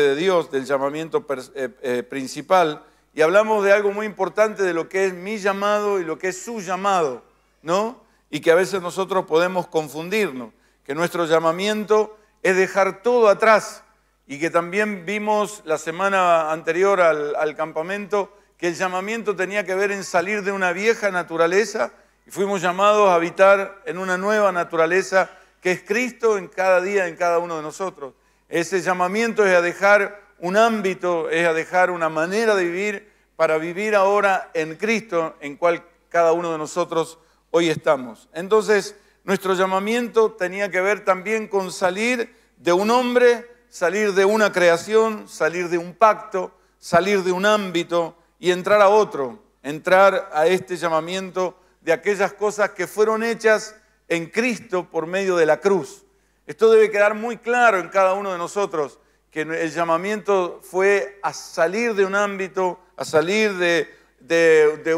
de Dios, del llamamiento eh, eh, principal, y hablamos de algo muy importante de lo que es mi llamado y lo que es su llamado, ¿no? Y que a veces nosotros podemos confundirnos, que nuestro llamamiento es dejar todo atrás y que también vimos la semana anterior al campamento que el llamamiento tenía que ver en salir de una vieja naturaleza y fuimos llamados a habitar en una nueva naturaleza que es Cristo en cada día, en cada uno de nosotros. Ese llamamiento es a dejar un ámbito, es a dejar una manera de vivir para vivir ahora en Cristo, en cual cada uno de nosotros hoy estamos. Entonces, nuestro llamamiento tenía que ver también con salir de un hombre, salir de una creación, salir de un pacto, salir de un ámbito y entrar a otro, entrar a este llamamiento de aquellas cosas que fueron hechas en Cristo por medio de la cruz. Esto debe quedar muy claro en cada uno de nosotros, que el llamamiento fue a salir de un ámbito, a salir de,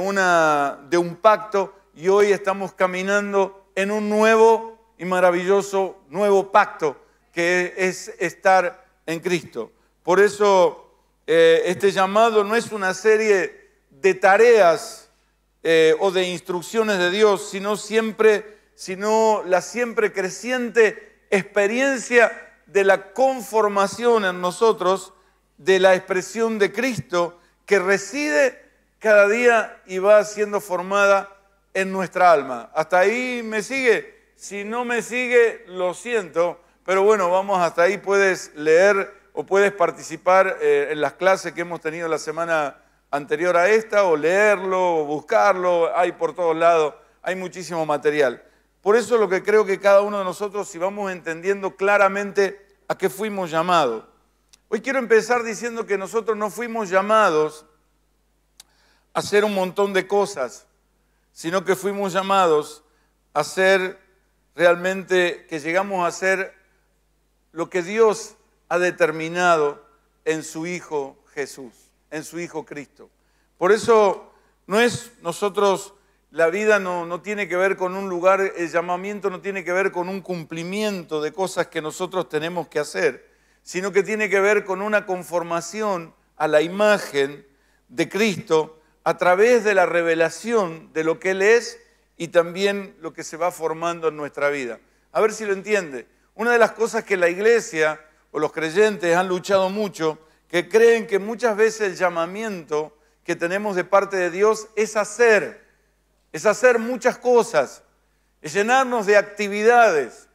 un pacto, y hoy estamos caminando en un nuevo y maravilloso nuevo pacto, que es estar en Cristo. Por eso eh, este llamado no es una serie de tareas eh, o de instrucciones de Dios, sino siempre, sino la siempre creciente experiencia de la conformación en nosotros de la expresión de Cristo que reside cada día y va siendo formada en nuestra alma. Hasta ahí me sigue. Si no me sigue, lo siento, pero bueno, vamos hasta ahí. Puedes leer o puedes participar eh, en las clases que hemos tenido la semana anterior a esta, o leerlo, o buscarlo. Hay por todos lados, hay muchísimo material. Por eso lo que creo que cada uno de nosotros, si vamos entendiendo claramente a qué fuimos llamados. Hoy quiero empezar diciendo que nosotros no fuimos llamados a hacer un montón de cosas, sino que fuimos llamados a ser realmente, que llegamos a ser lo que Dios ha determinado en su Hijo Jesús, en su Hijo Cristo. Por eso no es nosotros la vida no, tiene que ver con un lugar, el llamamiento no tiene que ver con un cumplimiento de cosas que nosotros tenemos que hacer, sino que tiene que ver con una conformación a la imagen de Cristo a través de la revelación de lo que Él es y también lo que se va formando en nuestra vida. A ver si lo entiende. Una de las cosas que la iglesia o los creyentes han luchado mucho, que creen que muchas veces el llamamiento que tenemos de parte de Dios es hacer es hacer muchas cosas, es llenarnos de actividades.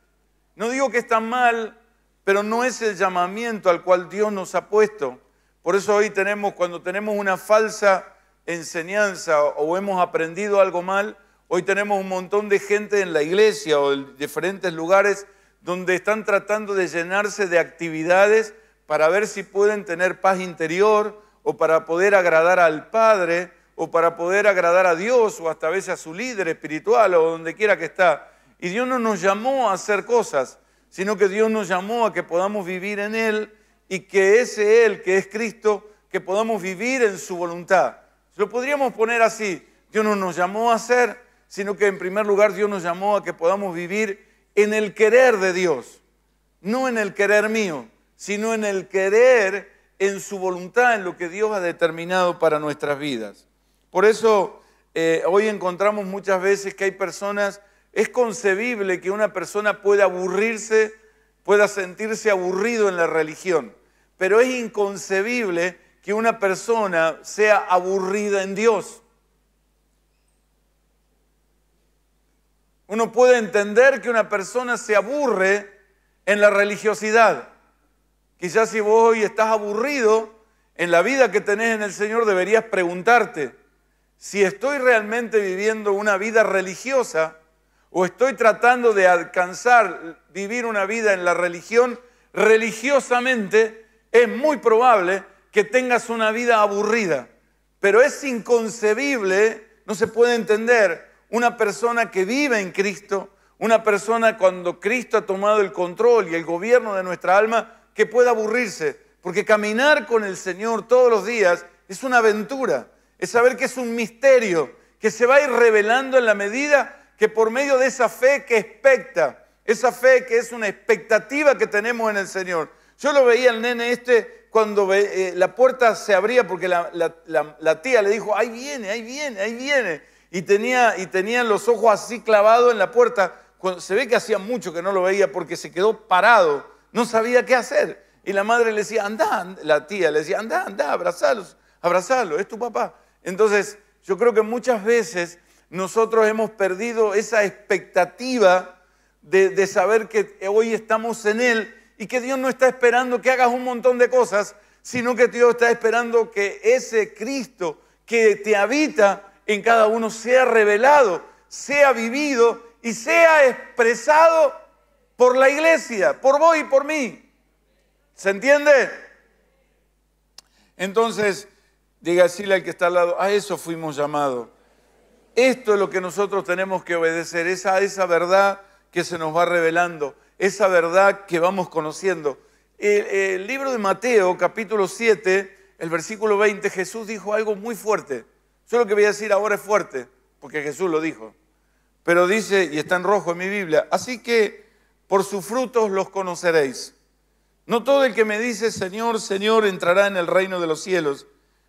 No digo que está mal, pero no es el llamamiento al cual Dios nos ha puesto. Por eso hoy tenemos, cuando tenemos una falsa enseñanza o hemos aprendido algo mal, hoy tenemos un montón de gente en la iglesia o en diferentes lugares donde están tratando de llenarse de actividades para ver si pueden tener paz interior o para poder agradar al Padre o para poder agradar a Dios o hasta veces a su líder espiritual o donde quiera que está. Y Dios no nos llamó a hacer cosas, sino que Dios nos llamó a que podamos vivir en Él y que ese Él que es Cristo, que podamos vivir en su voluntad. Lo podríamos poner así, Dios no nos llamó a hacer, sino que en primer lugar Dios nos llamó a que podamos vivir en el querer de Dios, no en el querer mío, sino en el querer en su voluntad, en lo que Dios ha determinado para nuestras vidas. Por eso eh, hoy encontramos muchas veces que hay personas, es concebible que una persona pueda aburrirse, pueda sentirse aburrido en la religión, pero es inconcebible que una persona sea aburrida en Dios. Uno puede entender que una persona se aburre en la religiosidad. Quizás si vos hoy estás aburrido en la vida que tenés en el Señor, deberías preguntarte, si estoy realmente viviendo una vida religiosa o estoy tratando de alcanzar, vivir una vida en la religión religiosamente, es muy probable que tengas una vida aburrida. Pero es inconcebible, no se puede entender, una persona que vive en Cristo, una persona cuando Cristo ha tomado el control y el gobierno de nuestra alma, que pueda aburrirse. Porque caminar con el Señor todos los días es una aventura es saber que es un misterio que se va a ir revelando en la medida que por medio de esa fe que expecta, esa fe que es una expectativa que tenemos en el Señor. Yo lo veía al nene este cuando eh, la puerta se abría porque la, tía le dijo, ahí viene, ahí viene, ahí viene. Y tenía, y los ojos así clavados en la puerta. se ve que hacía mucho que no lo veía porque se quedó parado, no sabía qué hacer. Y la madre le decía, anda, la tía le decía, anda, anda, abrazalo, abrazalo, es tu papá. Entonces, yo creo que muchas veces nosotros hemos perdido esa expectativa de, saber que hoy estamos en Él y que Dios no está esperando que hagas un montón de cosas, sino que Dios está esperando que ese Cristo que te habita en cada uno sea revelado, sea vivido y sea expresado por la iglesia, por vos y por mí. ¿Se entiende? Entonces, Diga, así al que está al lado, a eso fuimos llamados. Esto es lo que nosotros tenemos que obedecer, esa, esa verdad que se nos va revelando, esa verdad que vamos conociendo. El, libro de Mateo, capítulo 7, el versículo 20, Jesús dijo algo muy fuerte. Yo lo que voy a decir ahora es fuerte, porque Jesús lo dijo. Pero dice, y está en rojo en mi Biblia, así que por sus frutos los conoceréis. No todo el que me dice, Señor, Señor, entrará en el reino de los cielos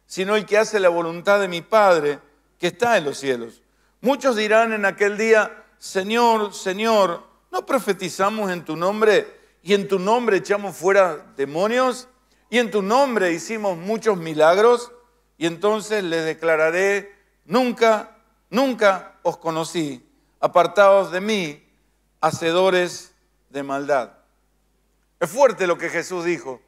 sino el que hace la voluntad de mi Padre que está en los cielos. Muchos dirán en aquel día, Señor, Señor, ¿no profetizamos en tu nombre y en tu nombre echamos fuera demonios y en tu nombre hicimos muchos milagros? Y entonces les declararé, nunca, nunca os conocí, apartados de mí, hacedores de maldad. Es fuerte lo que Jesús dijo,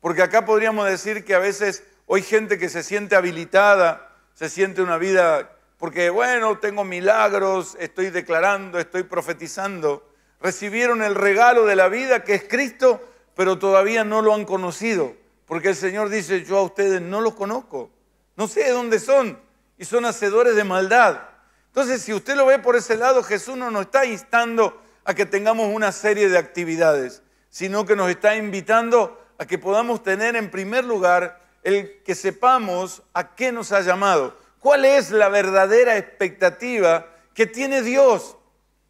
porque acá podríamos decir que a veces Hoy gente que se siente habilitada, se siente una vida, porque bueno, tengo milagros, estoy declarando, estoy profetizando. Recibieron el regalo de la vida que es Cristo, pero todavía no lo han conocido. Porque el Señor dice, yo a ustedes no los conozco. No sé de dónde son. Y son hacedores de maldad. Entonces, si usted lo ve por ese lado, Jesús no nos está instando a que tengamos una serie de actividades, sino que nos está invitando a que podamos tener en primer lugar el que sepamos a qué nos ha llamado, cuál es la verdadera expectativa que tiene Dios,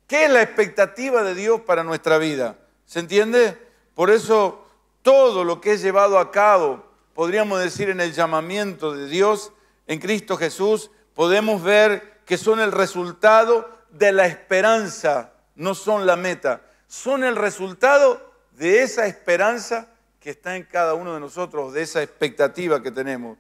qué es la expectativa de Dios para nuestra vida. ¿Se entiende? Por eso todo lo que es llevado a cabo, podríamos decir en el llamamiento de Dios en Cristo Jesús, podemos ver que son el resultado de la esperanza, no son la meta, son el resultado de esa esperanza que está en cada uno de nosotros, de esa expectativa que tenemos.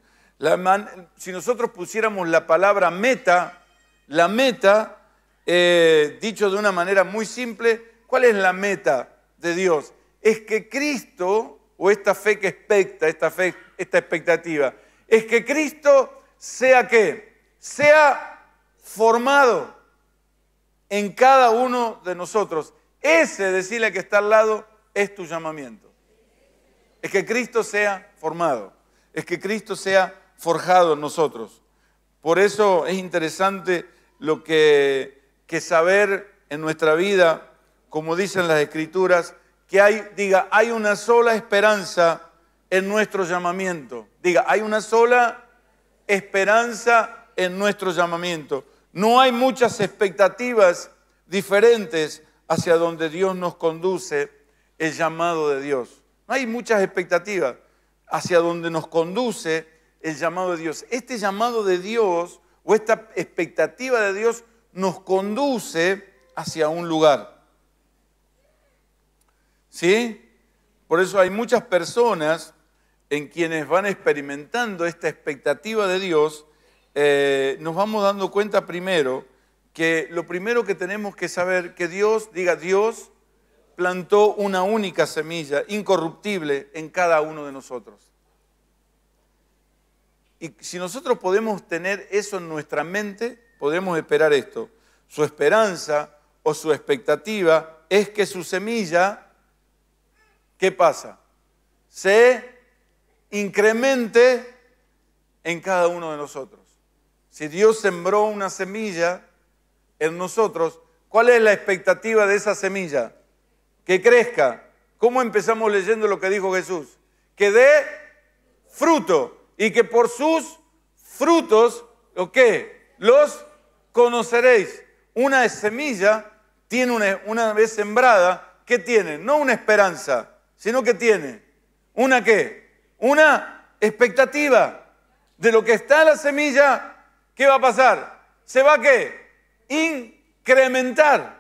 si nosotros pusiéramos la palabra meta, la meta, eh, dicho de una manera muy simple, ¿cuál es la meta de Dios? Es que Cristo, o esta fe que expecta, esta fe, esta expectativa, es que Cristo sea qué? Sea formado en cada uno de nosotros. Ese, decirle que está al lado, es tu llamamiento es que Cristo sea formado, es que Cristo sea forjado en nosotros. Por eso es interesante lo que, saber en nuestra vida, como dicen las escrituras, que hay, diga, hay una sola esperanza en nuestro llamamiento. Diga, hay una sola esperanza en nuestro llamamiento. No hay muchas expectativas diferentes hacia donde Dios nos conduce el llamado de Dios. No hay muchas expectativas hacia donde nos conduce el llamado de Dios. Este llamado de Dios o esta expectativa de Dios nos conduce hacia un lugar. ¿Sí? Por eso hay muchas personas en quienes van experimentando esta expectativa de Dios, eh, nos vamos dando cuenta primero que lo primero que tenemos que saber, que Dios, diga Dios, plantó una única semilla incorruptible en cada uno de nosotros. Y si nosotros podemos tener eso en nuestra mente, podemos esperar esto. Su esperanza o su expectativa es que su semilla, ¿qué pasa? Se incremente en cada uno de nosotros. Si Dios sembró una semilla en nosotros, ¿cuál es la expectativa de esa semilla? que crezca. ¿Cómo empezamos leyendo lo que dijo Jesús? Que dé fruto y que por sus frutos, ¿o qué? Los conoceréis. Una semilla tiene una, vez sembrada, ¿qué tiene? No una esperanza, sino que tiene una qué? Una expectativa de lo que está la semilla, ¿qué va a pasar? Se va a qué? Incrementar.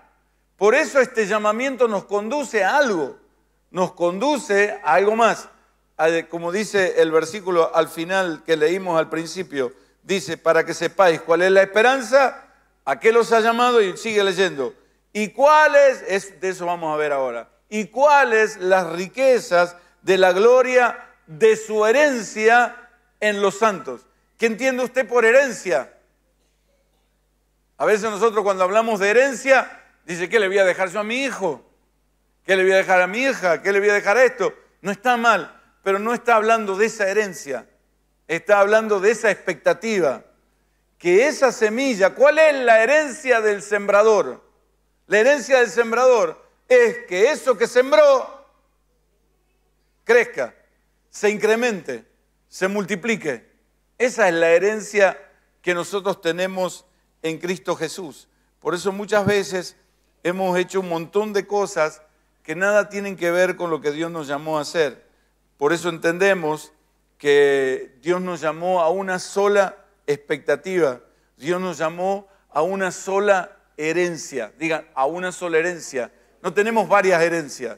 Por eso este llamamiento nos conduce a algo, nos conduce a algo más. Como dice el versículo al final que leímos al principio, dice, para que sepáis cuál es la esperanza, a qué los ha llamado y sigue leyendo. ¿Y cuáles, es, de eso vamos a ver ahora, y cuáles las riquezas de la gloria de su herencia en los santos? ¿Qué entiende usted por herencia? A veces nosotros cuando hablamos de herencia Dice, ¿qué le voy a dejar yo a mi hijo? ¿Qué le voy a dejar a mi hija? ¿Qué le voy a dejar a esto? No está mal, pero no está hablando de esa herencia. Está hablando de esa expectativa. Que esa semilla, ¿cuál es la herencia del sembrador? La herencia del sembrador es que eso que sembró crezca, se incremente, se multiplique. Esa es la herencia que nosotros tenemos en Cristo Jesús. Por eso muchas veces hemos hecho un montón de cosas que nada tienen que ver con lo que Dios nos llamó a hacer. Por eso entendemos que Dios nos llamó a una sola expectativa. Dios nos llamó a una sola herencia. Digan, a una sola herencia. No tenemos varias herencias.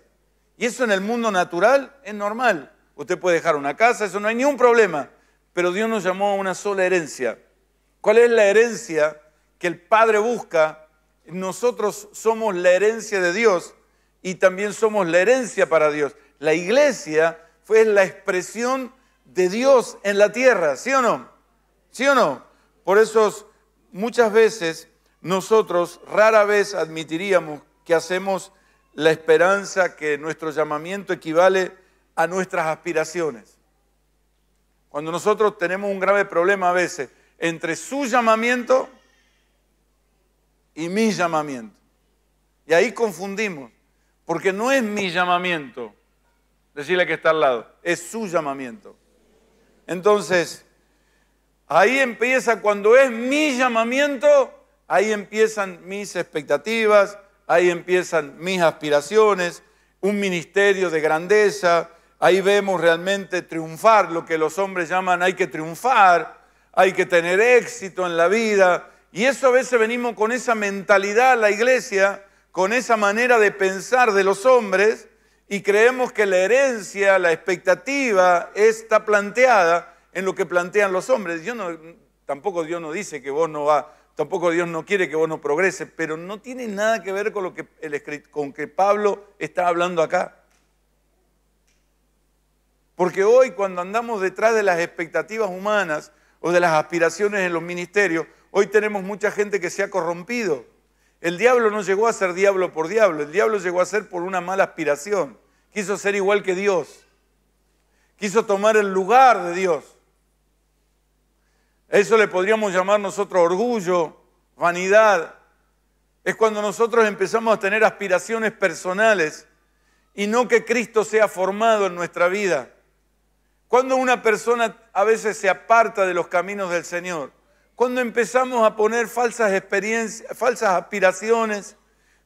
Y eso en el mundo natural es normal. Usted puede dejar una casa, eso no hay ningún problema. Pero Dios nos llamó a una sola herencia. ¿Cuál es la herencia que el Padre busca nosotros somos la herencia de Dios y también somos la herencia para Dios. La iglesia fue la expresión de Dios en la tierra, ¿sí o no? ¿Sí o no? Por eso muchas veces nosotros rara vez admitiríamos que hacemos la esperanza que nuestro llamamiento equivale a nuestras aspiraciones. Cuando nosotros tenemos un grave problema a veces entre su llamamiento y mi llamamiento. Y ahí confundimos, porque no es mi llamamiento, decirle que está al lado, es su llamamiento. Entonces, ahí empieza, cuando es mi llamamiento, ahí empiezan mis expectativas, ahí empiezan mis aspiraciones, un ministerio de grandeza, ahí vemos realmente triunfar, lo que los hombres llaman hay que triunfar, hay que tener éxito en la vida, y eso a veces venimos con esa mentalidad a la iglesia, con esa manera de pensar de los hombres, y creemos que la herencia, la expectativa está planteada en lo que plantean los hombres. no, tampoco Dios no dice que vos no va, tampoco Dios no quiere que vos no progreses, pero no tiene nada que ver con lo que, que Pablo está hablando acá. Porque hoy cuando andamos detrás de las expectativas humanas o de las aspiraciones en los ministerios, Hoy tenemos mucha gente que se ha corrompido. El diablo no llegó a ser diablo por diablo, el diablo llegó a ser por una mala aspiración. Quiso ser igual que Dios. Quiso tomar el lugar de Dios. Eso le podríamos llamar nosotros orgullo, vanidad. Es cuando nosotros empezamos a tener aspiraciones personales y no que Cristo sea formado en nuestra vida. Cuando una persona a veces se aparta de los caminos del Señor, cuando empezamos a poner falsas experiencias, falsas aspiraciones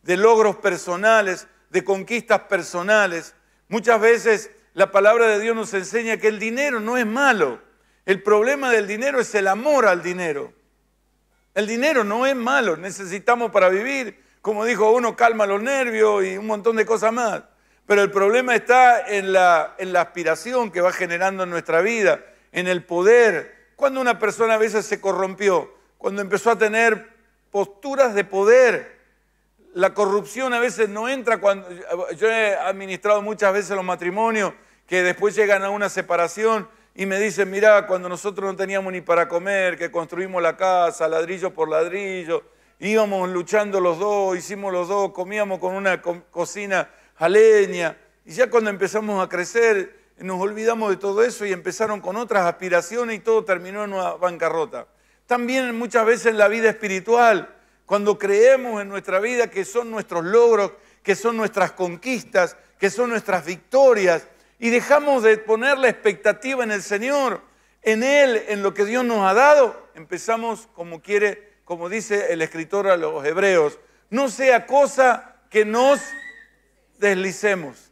de logros personales, de conquistas personales. Muchas veces la palabra de Dios nos enseña que el dinero no es malo. El problema del dinero es el amor al dinero. El dinero no es malo, necesitamos para vivir, como dijo uno, calma los nervios y un montón de cosas más. Pero el problema está en la, en la aspiración que va generando en nuestra vida, en el poder, cuando una persona a veces se corrompió, cuando empezó a tener posturas de poder. La corrupción a veces no entra cuando... Yo he administrado muchas veces los matrimonios que después llegan a una separación y me dicen, mira, cuando nosotros no teníamos ni para comer, que construimos la casa ladrillo por ladrillo, íbamos luchando los dos, hicimos los dos, comíamos con una cocina a leña. Y ya cuando empezamos a crecer, nos olvidamos de todo eso y empezaron con otras aspiraciones y todo terminó en una bancarrota. También muchas veces en la vida espiritual, cuando creemos en nuestra vida que son nuestros logros, que son nuestras conquistas, que son nuestras victorias, y dejamos de poner la expectativa en el Señor, en Él, en lo que Dios nos ha dado, empezamos como quiere, como dice el escritor a los hebreos, no sea cosa que nos deslicemos.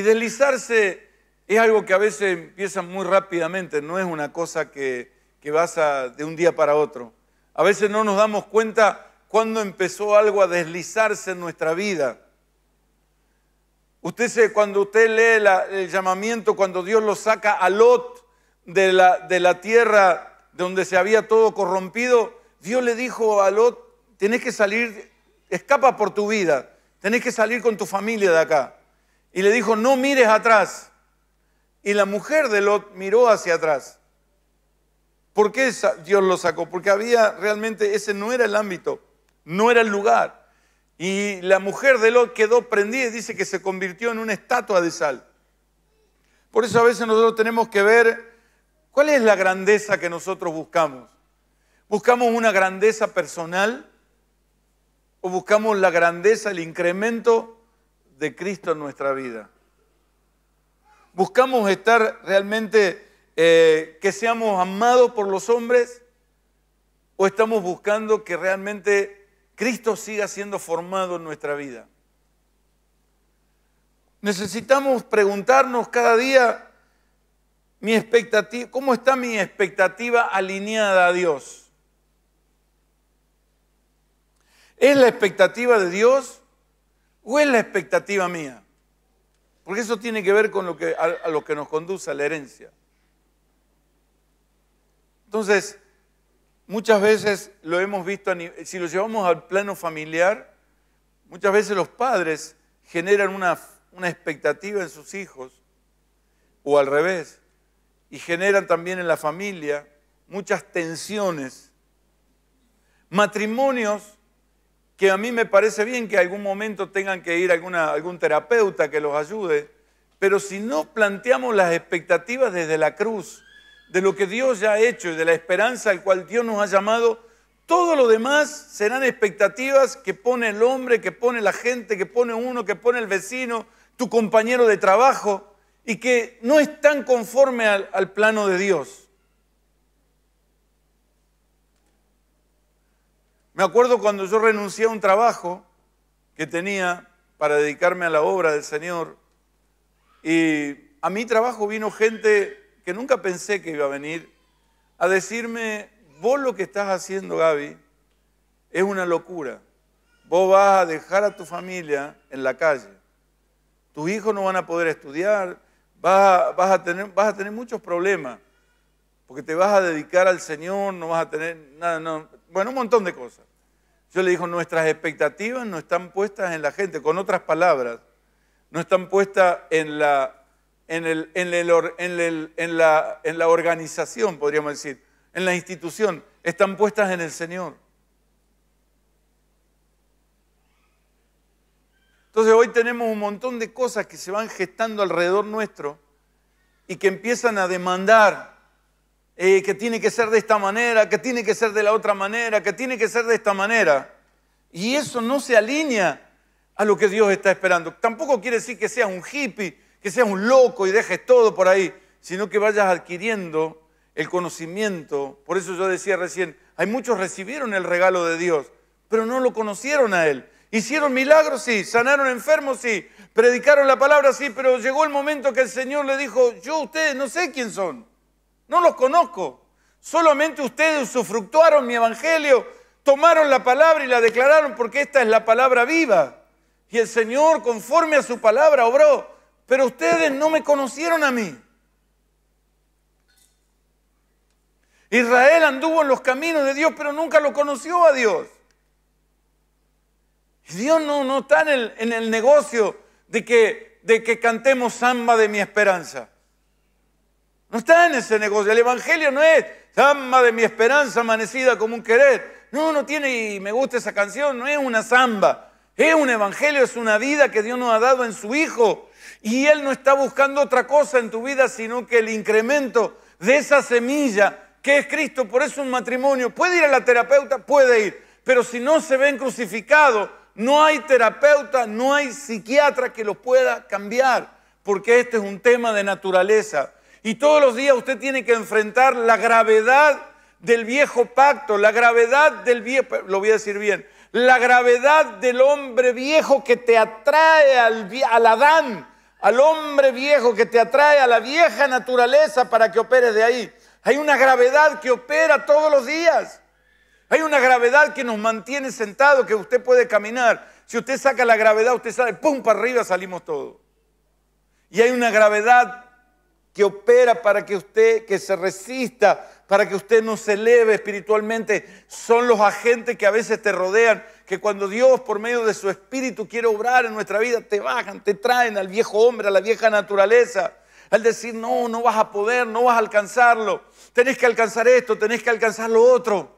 Y deslizarse es algo que a veces empieza muy rápidamente, no es una cosa que, que vas de un día para otro. A veces no nos damos cuenta cuándo empezó algo a deslizarse en nuestra vida. Usted se, cuando usted lee el llamamiento, cuando Dios lo saca a Lot de la, de la tierra donde se había todo corrompido, Dios le dijo a Lot, tenés que salir, escapa por tu vida, tenés que salir con tu familia de acá y le dijo, no mires atrás. Y la mujer de Lot miró hacia atrás. ¿Por qué Dios lo sacó? Porque había realmente, ese no era el ámbito, no era el lugar. Y la mujer de Lot quedó prendida y dice que se convirtió en una estatua de sal. Por eso a veces nosotros tenemos que ver cuál es la grandeza que nosotros buscamos. ¿Buscamos una grandeza personal? ¿O buscamos la grandeza, el incremento de Cristo en nuestra vida. Buscamos estar realmente eh, que seamos amados por los hombres o estamos buscando que realmente Cristo siga siendo formado en nuestra vida. Necesitamos preguntarnos cada día mi expectativa, cómo está mi expectativa alineada a Dios. ¿Es la expectativa de Dios ¿O es la expectativa mía? Porque eso tiene que ver con lo que, a, lo que nos conduce a la herencia. Entonces, muchas veces lo hemos visto, si lo llevamos al plano familiar, muchas veces los padres generan una, una expectativa en sus hijos, o al revés, y generan también en la familia muchas tensiones. Matrimonios que a mí me parece bien que algún momento tengan que ir algún terapeuta que los ayude, pero si no planteamos las expectativas desde la cruz, de lo que Dios ya ha hecho y de la esperanza al cual Dios nos ha llamado, todo lo demás serán expectativas que pone el hombre, que pone la gente, que pone uno, que pone el vecino, tu compañero de trabajo, y que no están conforme al, al plano de Dios. Me acuerdo cuando yo renuncié a un trabajo que tenía para dedicarme a la obra del Señor y a mi trabajo vino gente que nunca pensé que iba a venir a decirme, vos lo que estás haciendo, Gaby, es una locura. Vos vas a dejar a tu familia en la calle. Tus hijos no van a poder estudiar, vas a, vas a, tener, vas a tener muchos problemas, porque te vas a dedicar al Señor, no vas a tener nada, bueno, un montón de cosas. Yo le digo, nuestras expectativas no están puestas en la gente, con otras palabras, no están puestas en la, la, en la organización, podríamos decir, en la institución, están puestas en el Señor. Entonces hoy tenemos un montón de cosas que se van gestando alrededor nuestro y que empiezan a demandar eh, que tiene que ser de esta manera, que tiene que ser de la otra manera, que tiene que ser de esta manera. Y eso no se alinea a lo que Dios está esperando. Tampoco quiere decir que seas un hippie, que seas un loco y dejes todo por ahí, sino que vayas adquiriendo el conocimiento. Por eso yo decía recién, hay muchos recibieron el regalo de Dios, pero no lo conocieron a Él. Hicieron milagros, sí, sanaron enfermos, sí, predicaron la palabra, sí, pero llegó el momento que el Señor le dijo, yo ustedes no sé quién son. No los conozco. Solamente ustedes usufructuaron mi evangelio, tomaron la palabra y la declararon porque esta es la palabra viva. Y el Señor, conforme a su palabra, obró. Pero ustedes no me conocieron a mí. Israel anduvo en los caminos de Dios, pero nunca lo conoció a Dios. Dios no, está en el, negocio de que, de que cantemos samba de mi esperanza. No está en ese negocio. El Evangelio no es, samba de mi esperanza amanecida como un querer. No, no tiene, y me gusta esa canción, no es una samba. Es un Evangelio, es una vida que Dios nos ha dado en su Hijo. Y Él no está buscando otra cosa en tu vida, sino que el incremento de esa semilla que es Cristo. Por eso un matrimonio puede ir a la terapeuta, puede ir. Pero si no se ven crucificados, no hay terapeuta, no hay psiquiatra que los pueda cambiar. Porque este es un tema de naturaleza. Y todos los días usted tiene que enfrentar la gravedad del viejo pacto, la gravedad del viejo, lo voy a decir bien, la gravedad del hombre viejo que te atrae al, Adán, al hombre viejo que te atrae a la vieja naturaleza para que opere de ahí. Hay una gravedad que opera todos los días. Hay una gravedad que nos mantiene sentados, que usted puede caminar. Si usted saca la gravedad, usted sale, ¡pum! para arriba salimos todos. Y hay una gravedad que opera para que usted, que se resista, para que usted no se eleve espiritualmente, son los agentes que a veces te rodean, que cuando Dios por medio de su espíritu quiere obrar en nuestra vida, te bajan, te traen al viejo hombre, a la vieja naturaleza, al decir, no, no vas a poder, no vas a alcanzarlo, tenés que alcanzar esto, tenés que alcanzar lo otro.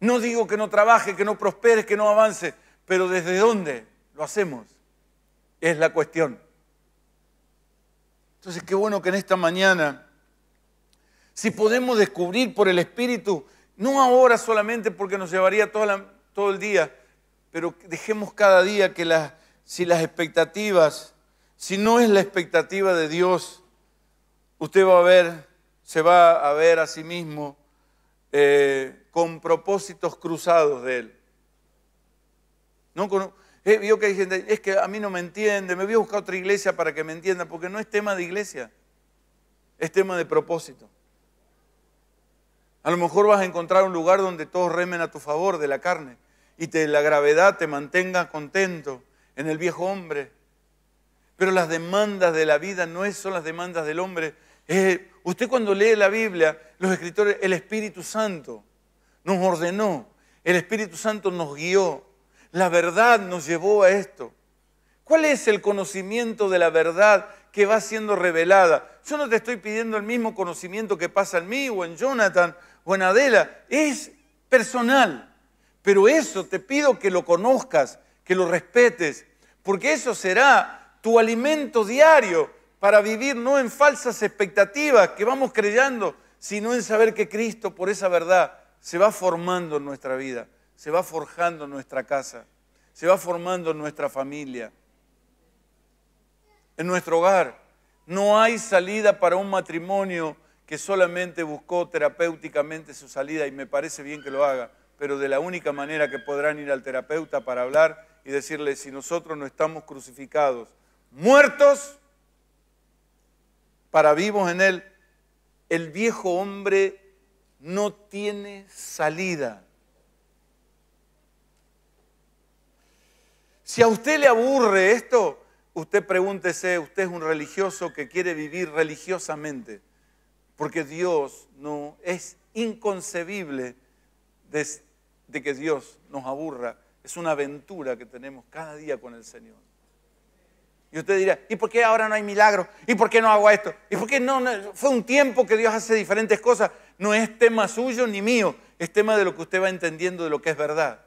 No digo que no trabaje, que no prospere, que no avance, pero ¿desde dónde lo hacemos? Es la cuestión. Entonces, qué bueno que en esta mañana, si podemos descubrir por el Espíritu, no ahora solamente porque nos llevaría todo el día, pero dejemos cada día que si las expectativas, si no es la expectativa de Dios, usted va a ver, se va a ver a sí mismo eh, con propósitos cruzados de Él. No con, vio que hay es que a mí no me entiende, me voy a buscar otra iglesia para que me entienda, porque no es tema de iglesia, es tema de propósito. A lo mejor vas a encontrar un lugar donde todos remen a tu favor de la carne y te, la gravedad te mantenga contento en el viejo hombre. Pero las demandas de la vida no son las demandas del hombre. Eh, usted cuando lee la Biblia, los escritores, el Espíritu Santo nos ordenó, el Espíritu Santo nos guió, la verdad nos llevó a esto? ¿Cuál es el conocimiento de la verdad que va siendo revelada? Yo no te estoy pidiendo el mismo conocimiento que pasa en mí o en Jonathan o en Adela. Es personal. Pero eso te pido que lo conozcas, que lo respetes, porque eso será tu alimento diario para vivir no en falsas expectativas que vamos creyendo, sino en saber que Cristo por esa verdad se va formando en nuestra vida se va forjando nuestra casa, se va formando nuestra familia, en nuestro hogar. No hay salida para un matrimonio que solamente buscó terapéuticamente su salida, y me parece bien que lo haga, pero de la única manera que podrán ir al terapeuta para hablar y decirle, si nosotros no estamos crucificados, muertos, para vivos en Él, el viejo hombre no tiene salida. Si a usted le aburre esto, usted pregúntese, usted es un religioso que quiere vivir religiosamente, porque Dios no es inconcebible de, que Dios nos aburra. Es una aventura que tenemos cada día con el Señor. Y usted dirá, ¿y por qué ahora no hay milagros? ¿Y por qué no hago esto? ¿Y por qué no? Fue un tiempo que Dios hace diferentes cosas. No es tema suyo ni mío, es tema de lo que usted va entendiendo de lo que es verdad.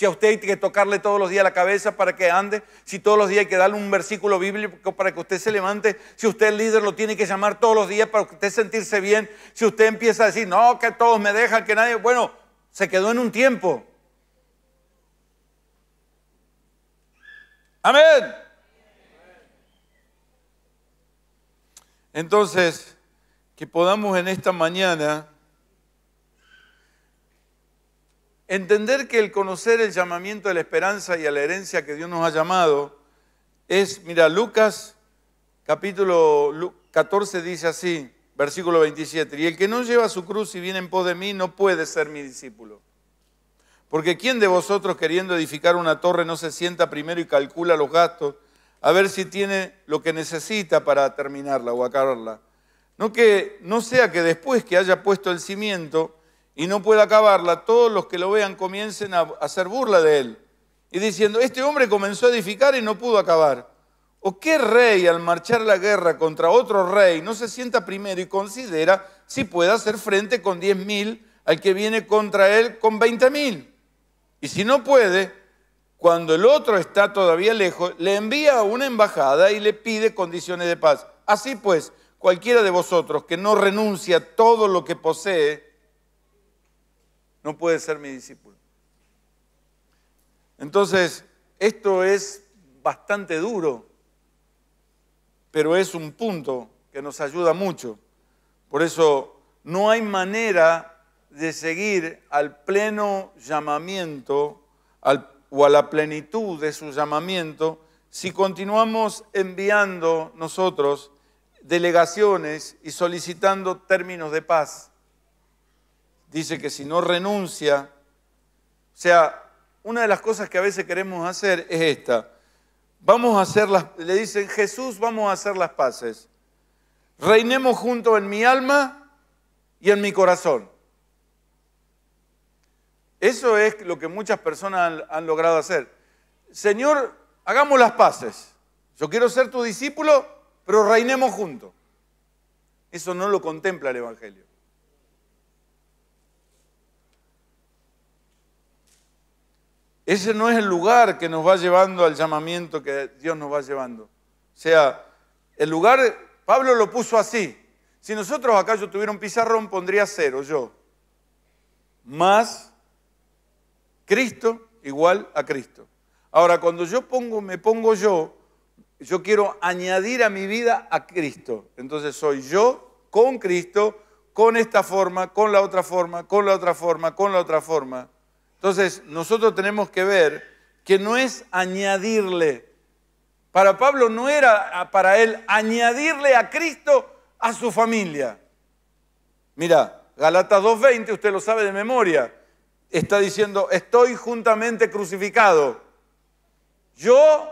Si a usted hay que tocarle todos los días la cabeza para que ande, si todos los días hay que darle un versículo bíblico para que usted se levante, si usted el líder lo tiene que llamar todos los días para que usted sentirse bien, si usted empieza a decir, no, que todos me dejan, que nadie, bueno, se quedó en un tiempo. Amén. Entonces, que podamos en esta mañana Entender que el conocer el llamamiento a la esperanza y a la herencia que Dios nos ha llamado es, mira, Lucas capítulo 14 dice así, versículo 27, y el que no lleva su cruz y viene en pos de mí no puede ser mi discípulo. Porque ¿quién de vosotros queriendo edificar una torre no se sienta primero y calcula los gastos a ver si tiene lo que necesita para terminarla o acabarla? No que no sea que después que haya puesto el cimiento, y no puede acabarla, todos los que lo vean comiencen a hacer burla de él y diciendo, este hombre comenzó a edificar y no pudo acabar. ¿O qué rey al marchar la guerra contra otro rey no se sienta primero y considera si puede hacer frente con 10.000 al que viene contra él con 20.000? Y si no puede, cuando el otro está todavía lejos, le envía una embajada y le pide condiciones de paz. Así pues, cualquiera de vosotros que no renuncia a todo lo que posee, no puede ser mi discípulo. Entonces, esto es bastante duro, pero es un punto que nos ayuda mucho. Por eso, no hay manera de seguir al pleno llamamiento o a la plenitud de su llamamiento si continuamos enviando nosotros delegaciones y solicitando términos de paz dice que si no renuncia, o sea, una de las cosas que a veces queremos hacer es esta. Vamos a hacer las, le dicen Jesús, vamos a hacer las paces. Reinemos juntos en mi alma y en mi corazón. Eso es lo que muchas personas han logrado hacer. Señor, hagamos las paces. Yo quiero ser tu discípulo, pero reinemos juntos. Eso no lo contempla el Evangelio. Ese no es el lugar que nos va llevando al llamamiento que Dios nos va llevando. O sea, el lugar, Pablo lo puso así. Si nosotros acá yo tuviera un pizarrón, pondría cero yo. Más Cristo igual a Cristo. Ahora, cuando yo pongo, me pongo yo, yo quiero añadir a mi vida a Cristo. Entonces soy yo con Cristo, con esta forma, con la otra forma, con la otra forma, con la otra forma. Entonces, nosotros tenemos que ver que no es añadirle. Para Pablo no era para él añadirle a Cristo a su familia. Mira, Galatas 2.20, usted lo sabe de memoria, está diciendo, estoy juntamente crucificado. Yo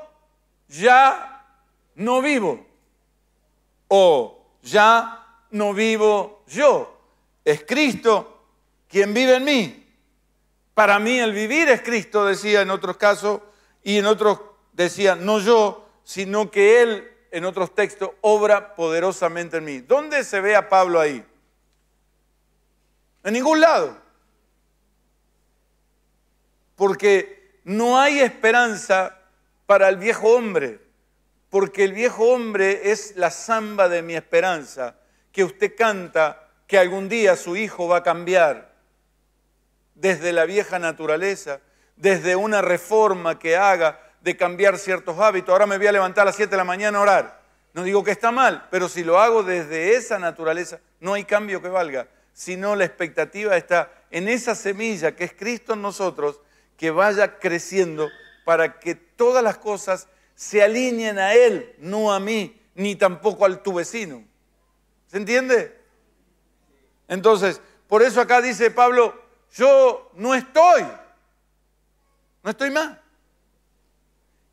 ya no vivo. O ya no vivo yo. Es Cristo quien vive en mí. Para mí el vivir es Cristo, decía en otros casos, y en otros decía, no yo, sino que Él, en otros textos, obra poderosamente en mí. ¿Dónde se ve a Pablo ahí? En ningún lado. Porque no hay esperanza para el viejo hombre, porque el viejo hombre es la samba de mi esperanza, que usted canta que algún día su hijo va a cambiar, desde la vieja naturaleza, desde una reforma que haga de cambiar ciertos hábitos. Ahora me voy a levantar a las 7 de la mañana a orar. No digo que está mal, pero si lo hago desde esa naturaleza, no hay cambio que valga, sino la expectativa está en esa semilla que es Cristo en nosotros, que vaya creciendo para que todas las cosas se alineen a Él, no a mí, ni tampoco al tu vecino. ¿Se entiende? Entonces, por eso acá dice Pablo, yo no estoy, no estoy más.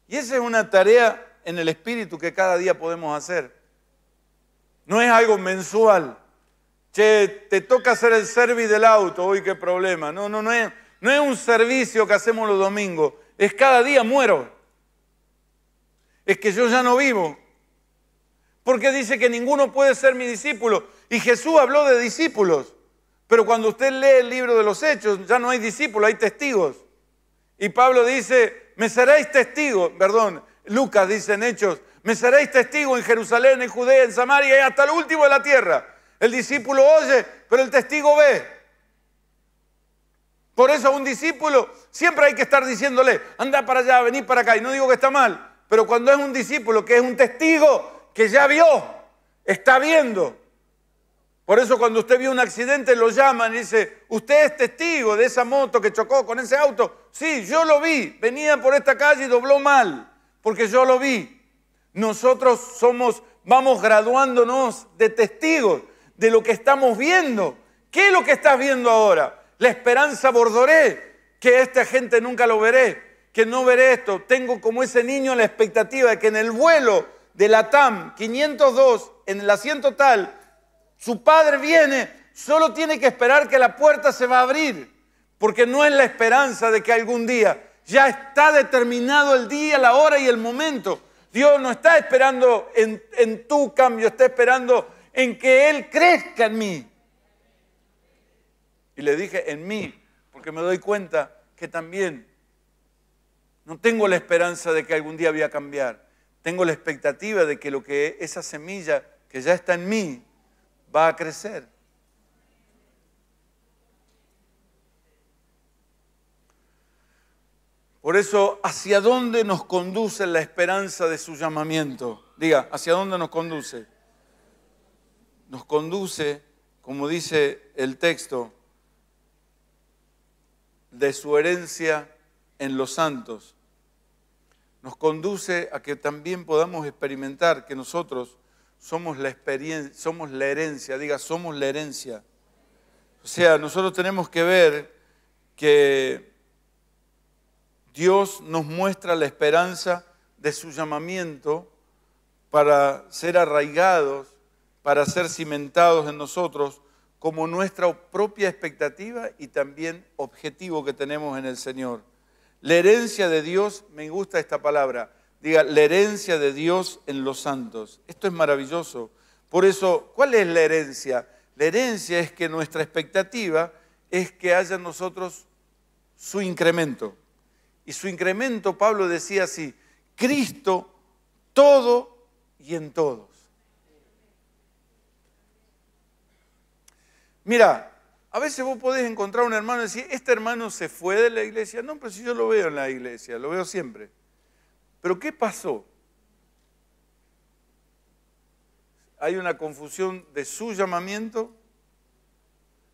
Y esa es una tarea en el espíritu que cada día podemos hacer. No es algo mensual. Che, te toca hacer el servicio del auto, hoy qué problema. No, no, no no es un servicio que hacemos los domingos. Es cada día muero. Es que yo ya no vivo. Porque dice que ninguno puede ser mi discípulo. Y Jesús habló de discípulos. Pero cuando usted lee el libro de los hechos, ya no hay discípulos, hay testigos. Y Pablo dice, me seréis testigo, perdón, Lucas dice en hechos, me seréis testigo en Jerusalén, en Judea, en Samaria y hasta el último de la tierra. El discípulo oye, pero el testigo ve. Por eso un discípulo siempre hay que estar diciéndole, anda para allá, vení para acá. Y no digo que está mal, pero cuando es un discípulo que es un testigo, que ya vio, está viendo, por eso cuando usted vio un accidente lo llaman y dice, usted es testigo de esa moto que chocó con ese auto. Sí, yo lo vi, venía por esta calle y dobló mal, porque yo lo vi. Nosotros somos, vamos graduándonos de testigos de lo que estamos viendo. ¿Qué es lo que estás viendo ahora? La esperanza bordoré, que esta gente nunca lo veré, que no veré esto. Tengo como ese niño la expectativa de que en el vuelo de la TAM 502, en el asiento tal, su padre viene, solo tiene que esperar que la puerta se va a abrir, porque no es la esperanza de que algún día, ya está determinado el día, la hora y el momento. Dios no está esperando en, tu cambio, está esperando en que Él crezca en mí. Y le dije en mí, porque me doy cuenta que también no tengo la esperanza de que algún día voy a cambiar. Tengo la expectativa de que lo que esa semilla que ya está en mí va a crecer. Por eso, ¿hacia dónde nos conduce la esperanza de su llamamiento? Diga, ¿hacia dónde nos conduce? Nos conduce, como dice el texto, de su herencia en los santos. Nos conduce a que también podamos experimentar que nosotros somos la experiencia, somos la herencia, diga, somos la herencia. O sea, nosotros tenemos que ver que Dios nos muestra la esperanza de su llamamiento para ser arraigados, para ser cimentados en nosotros como nuestra propia expectativa y también objetivo que tenemos en el Señor. La herencia de Dios, me gusta esta palabra, diga, la herencia de Dios en los santos. Esto es maravilloso. Por eso, ¿cuál es la herencia? La herencia es que nuestra expectativa es que haya en nosotros su incremento. Y su incremento, Pablo decía así, Cristo todo y en todos. Mira, a veces vos podés encontrar a un hermano y decir, este hermano se fue de la iglesia. No, pero si yo lo veo en la iglesia, lo veo siempre. Pero ¿qué pasó? Hay una confusión de su llamamiento,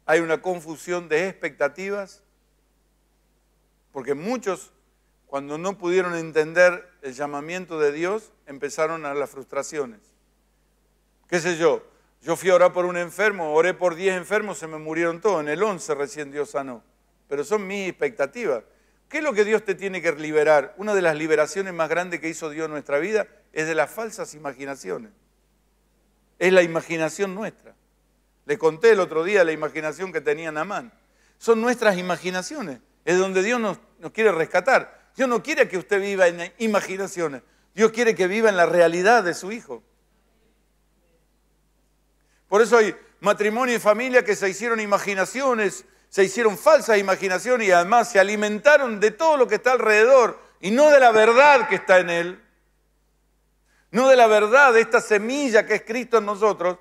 hay una confusión de expectativas, porque muchos, cuando no pudieron entender el llamamiento de Dios, empezaron a las frustraciones. ¿Qué sé yo? Yo fui a orar por un enfermo, oré por diez enfermos, se me murieron todos, en el 11 recién Dios sanó. Pero son mis expectativas. ¿Qué es lo que Dios te tiene que liberar? Una de las liberaciones más grandes que hizo Dios en nuestra vida es de las falsas imaginaciones. Es la imaginación nuestra. Le conté el otro día la imaginación que tenía Namán. Son nuestras imaginaciones. Es donde Dios nos, quiere rescatar. Dios no quiere que usted viva en imaginaciones. Dios quiere que viva en la realidad de su hijo. Por eso hay matrimonio y familia que se hicieron imaginaciones se hicieron falsas imaginaciones y además se alimentaron de todo lo que está alrededor y no de la verdad que está en él, no de la verdad de esta semilla que es Cristo en nosotros,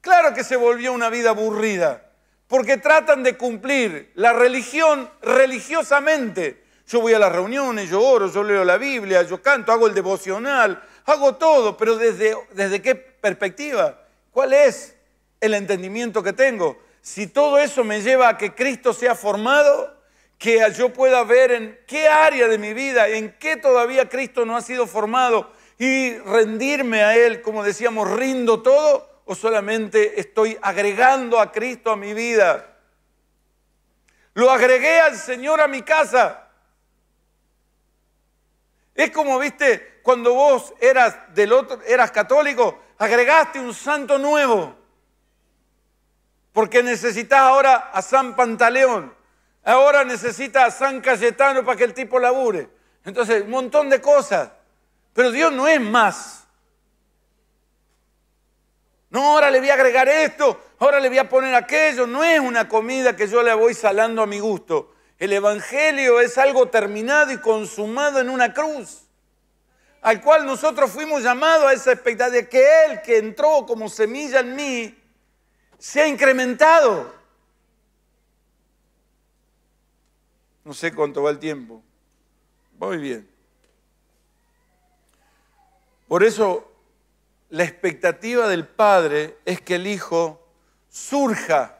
claro que se volvió una vida aburrida, porque tratan de cumplir la religión religiosamente. Yo voy a las reuniones, yo oro, yo leo la Biblia, yo canto, hago el devocional, hago todo, pero ¿desde, desde qué perspectiva? ¿Cuál es el entendimiento que tengo? si todo eso me lleva a que Cristo sea formado, que yo pueda ver en qué área de mi vida, en qué todavía Cristo no ha sido formado y rendirme a Él, como decíamos, rindo todo, o solamente estoy agregando a Cristo a mi vida. Lo agregué al Señor a mi casa. Es como, viste, cuando vos eras eras católico, agregaste un santo nuevo. Porque necesitas ahora a San Pantaleón, ahora necesita a San Cayetano para que el tipo labure. Entonces, un montón de cosas. Pero Dios no es más. No, ahora le voy a agregar esto, ahora le voy a poner aquello. No es una comida que yo le voy salando a mi gusto. El Evangelio es algo terminado y consumado en una cruz, al cual nosotros fuimos llamados a esa expectativa de que Él que entró como semilla en mí, se ha incrementado. No sé cuánto va el tiempo. Muy bien. Por eso la expectativa del Padre es que el Hijo surja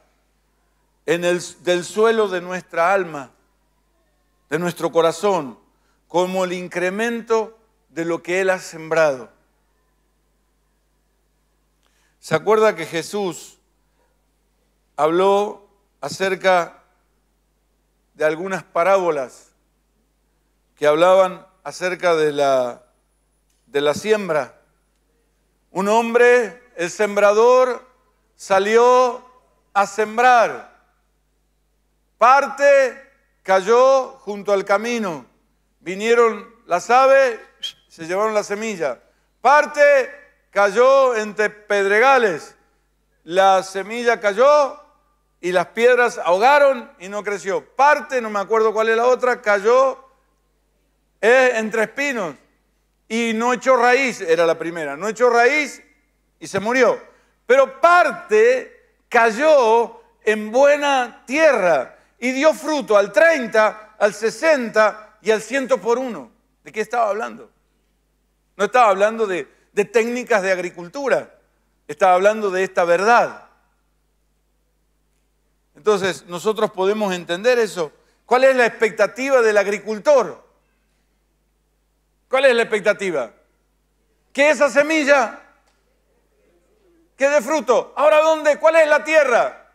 en del suelo de nuestra alma, de nuestro corazón, como el incremento de lo que Él ha sembrado. ¿Se acuerda que Jesús habló acerca de algunas parábolas que hablaban acerca de la, de la siembra. Un hombre, el sembrador, salió a sembrar. Parte cayó junto al camino. Vinieron las aves, se llevaron la semilla. Parte cayó entre pedregales. La semilla cayó y las piedras ahogaron y no creció. Parte, no me acuerdo cuál es la otra, cayó entre espinos y no echó raíz, era la primera, no echó raíz y se murió. Pero parte cayó en buena tierra y dio fruto al 30, al 60 y al 100 por uno. ¿De qué estaba hablando? No estaba hablando de, de técnicas de agricultura, estaba hablando de esta verdad. Entonces, nosotros podemos entender eso. ¿Cuál es la expectativa del agricultor? ¿Cuál es la expectativa? Que esa semilla que dé fruto. Ahora, ¿dónde? ¿Cuál es la tierra?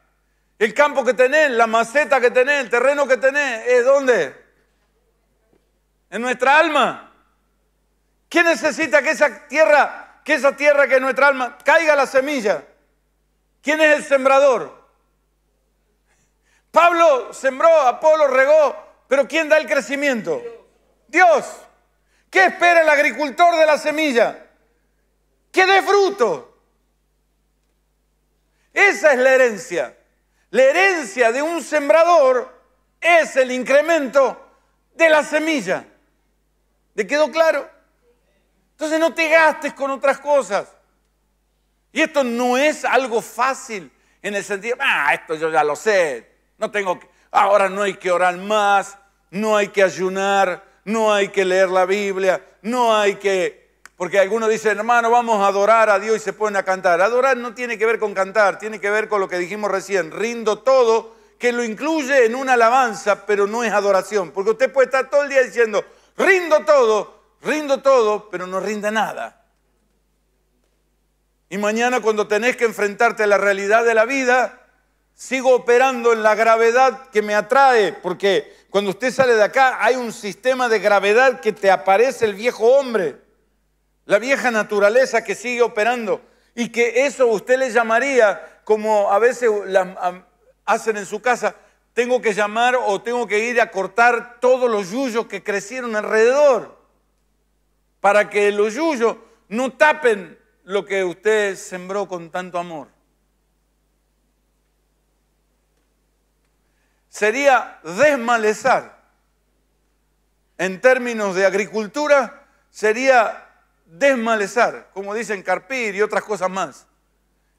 El campo que tenés, la maceta que tenés, el terreno que tenés, ¿es dónde? En nuestra alma. ¿Quién necesita que esa tierra, que esa tierra que es nuestra alma, caiga la semilla? ¿Quién es el sembrador? Pablo sembró, Apolo regó, pero ¿quién da el crecimiento? Dios. ¿Qué espera el agricultor de la semilla? Que dé fruto. Esa es la herencia. La herencia de un sembrador es el incremento de la semilla. ¿Te quedó claro? Entonces no te gastes con otras cosas. Y esto no es algo fácil en el sentido, ah, esto yo ya lo sé, no tengo que, ahora no hay que orar más, no hay que ayunar, no hay que leer la Biblia, no hay que... Porque algunos dicen, hermano, vamos a adorar a Dios y se ponen a cantar. Adorar no tiene que ver con cantar, tiene que ver con lo que dijimos recién, rindo todo, que lo incluye en una alabanza, pero no es adoración. Porque usted puede estar todo el día diciendo, rindo todo, rindo todo, pero no rinda nada. Y mañana cuando tenés que enfrentarte a la realidad de la vida, sigo operando en la gravedad que me atrae, porque cuando usted sale de acá hay un sistema de gravedad que te aparece el viejo hombre, la vieja naturaleza que sigue operando, y que eso usted le llamaría, como a veces hacen en su casa, tengo que llamar o tengo que ir a cortar todos los yuyos que crecieron alrededor, para que los yuyos no tapen lo que usted sembró con tanto amor. sería desmalezar. En términos de agricultura, sería desmalezar, como dicen carpir y otras cosas más.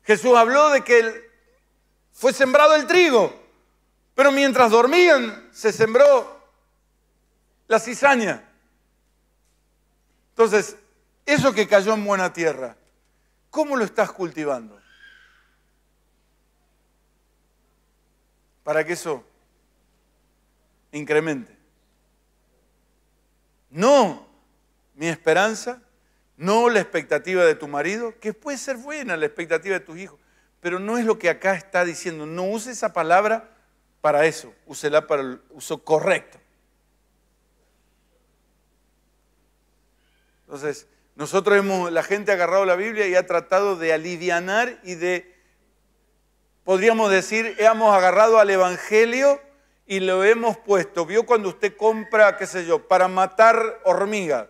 Jesús habló de que fue sembrado el trigo, pero mientras dormían se sembró la cizaña. Entonces, eso que cayó en buena tierra, ¿cómo lo estás cultivando? Para que eso incremente. No mi esperanza, no la expectativa de tu marido, que puede ser buena la expectativa de tus hijos, pero no es lo que acá está diciendo. No use esa palabra para eso, úsela para el uso correcto. Entonces, nosotros hemos, la gente ha agarrado la Biblia y ha tratado de alivianar y de, podríamos decir, hemos agarrado al Evangelio y lo hemos puesto, vio cuando usted compra, qué sé yo, para matar hormiga,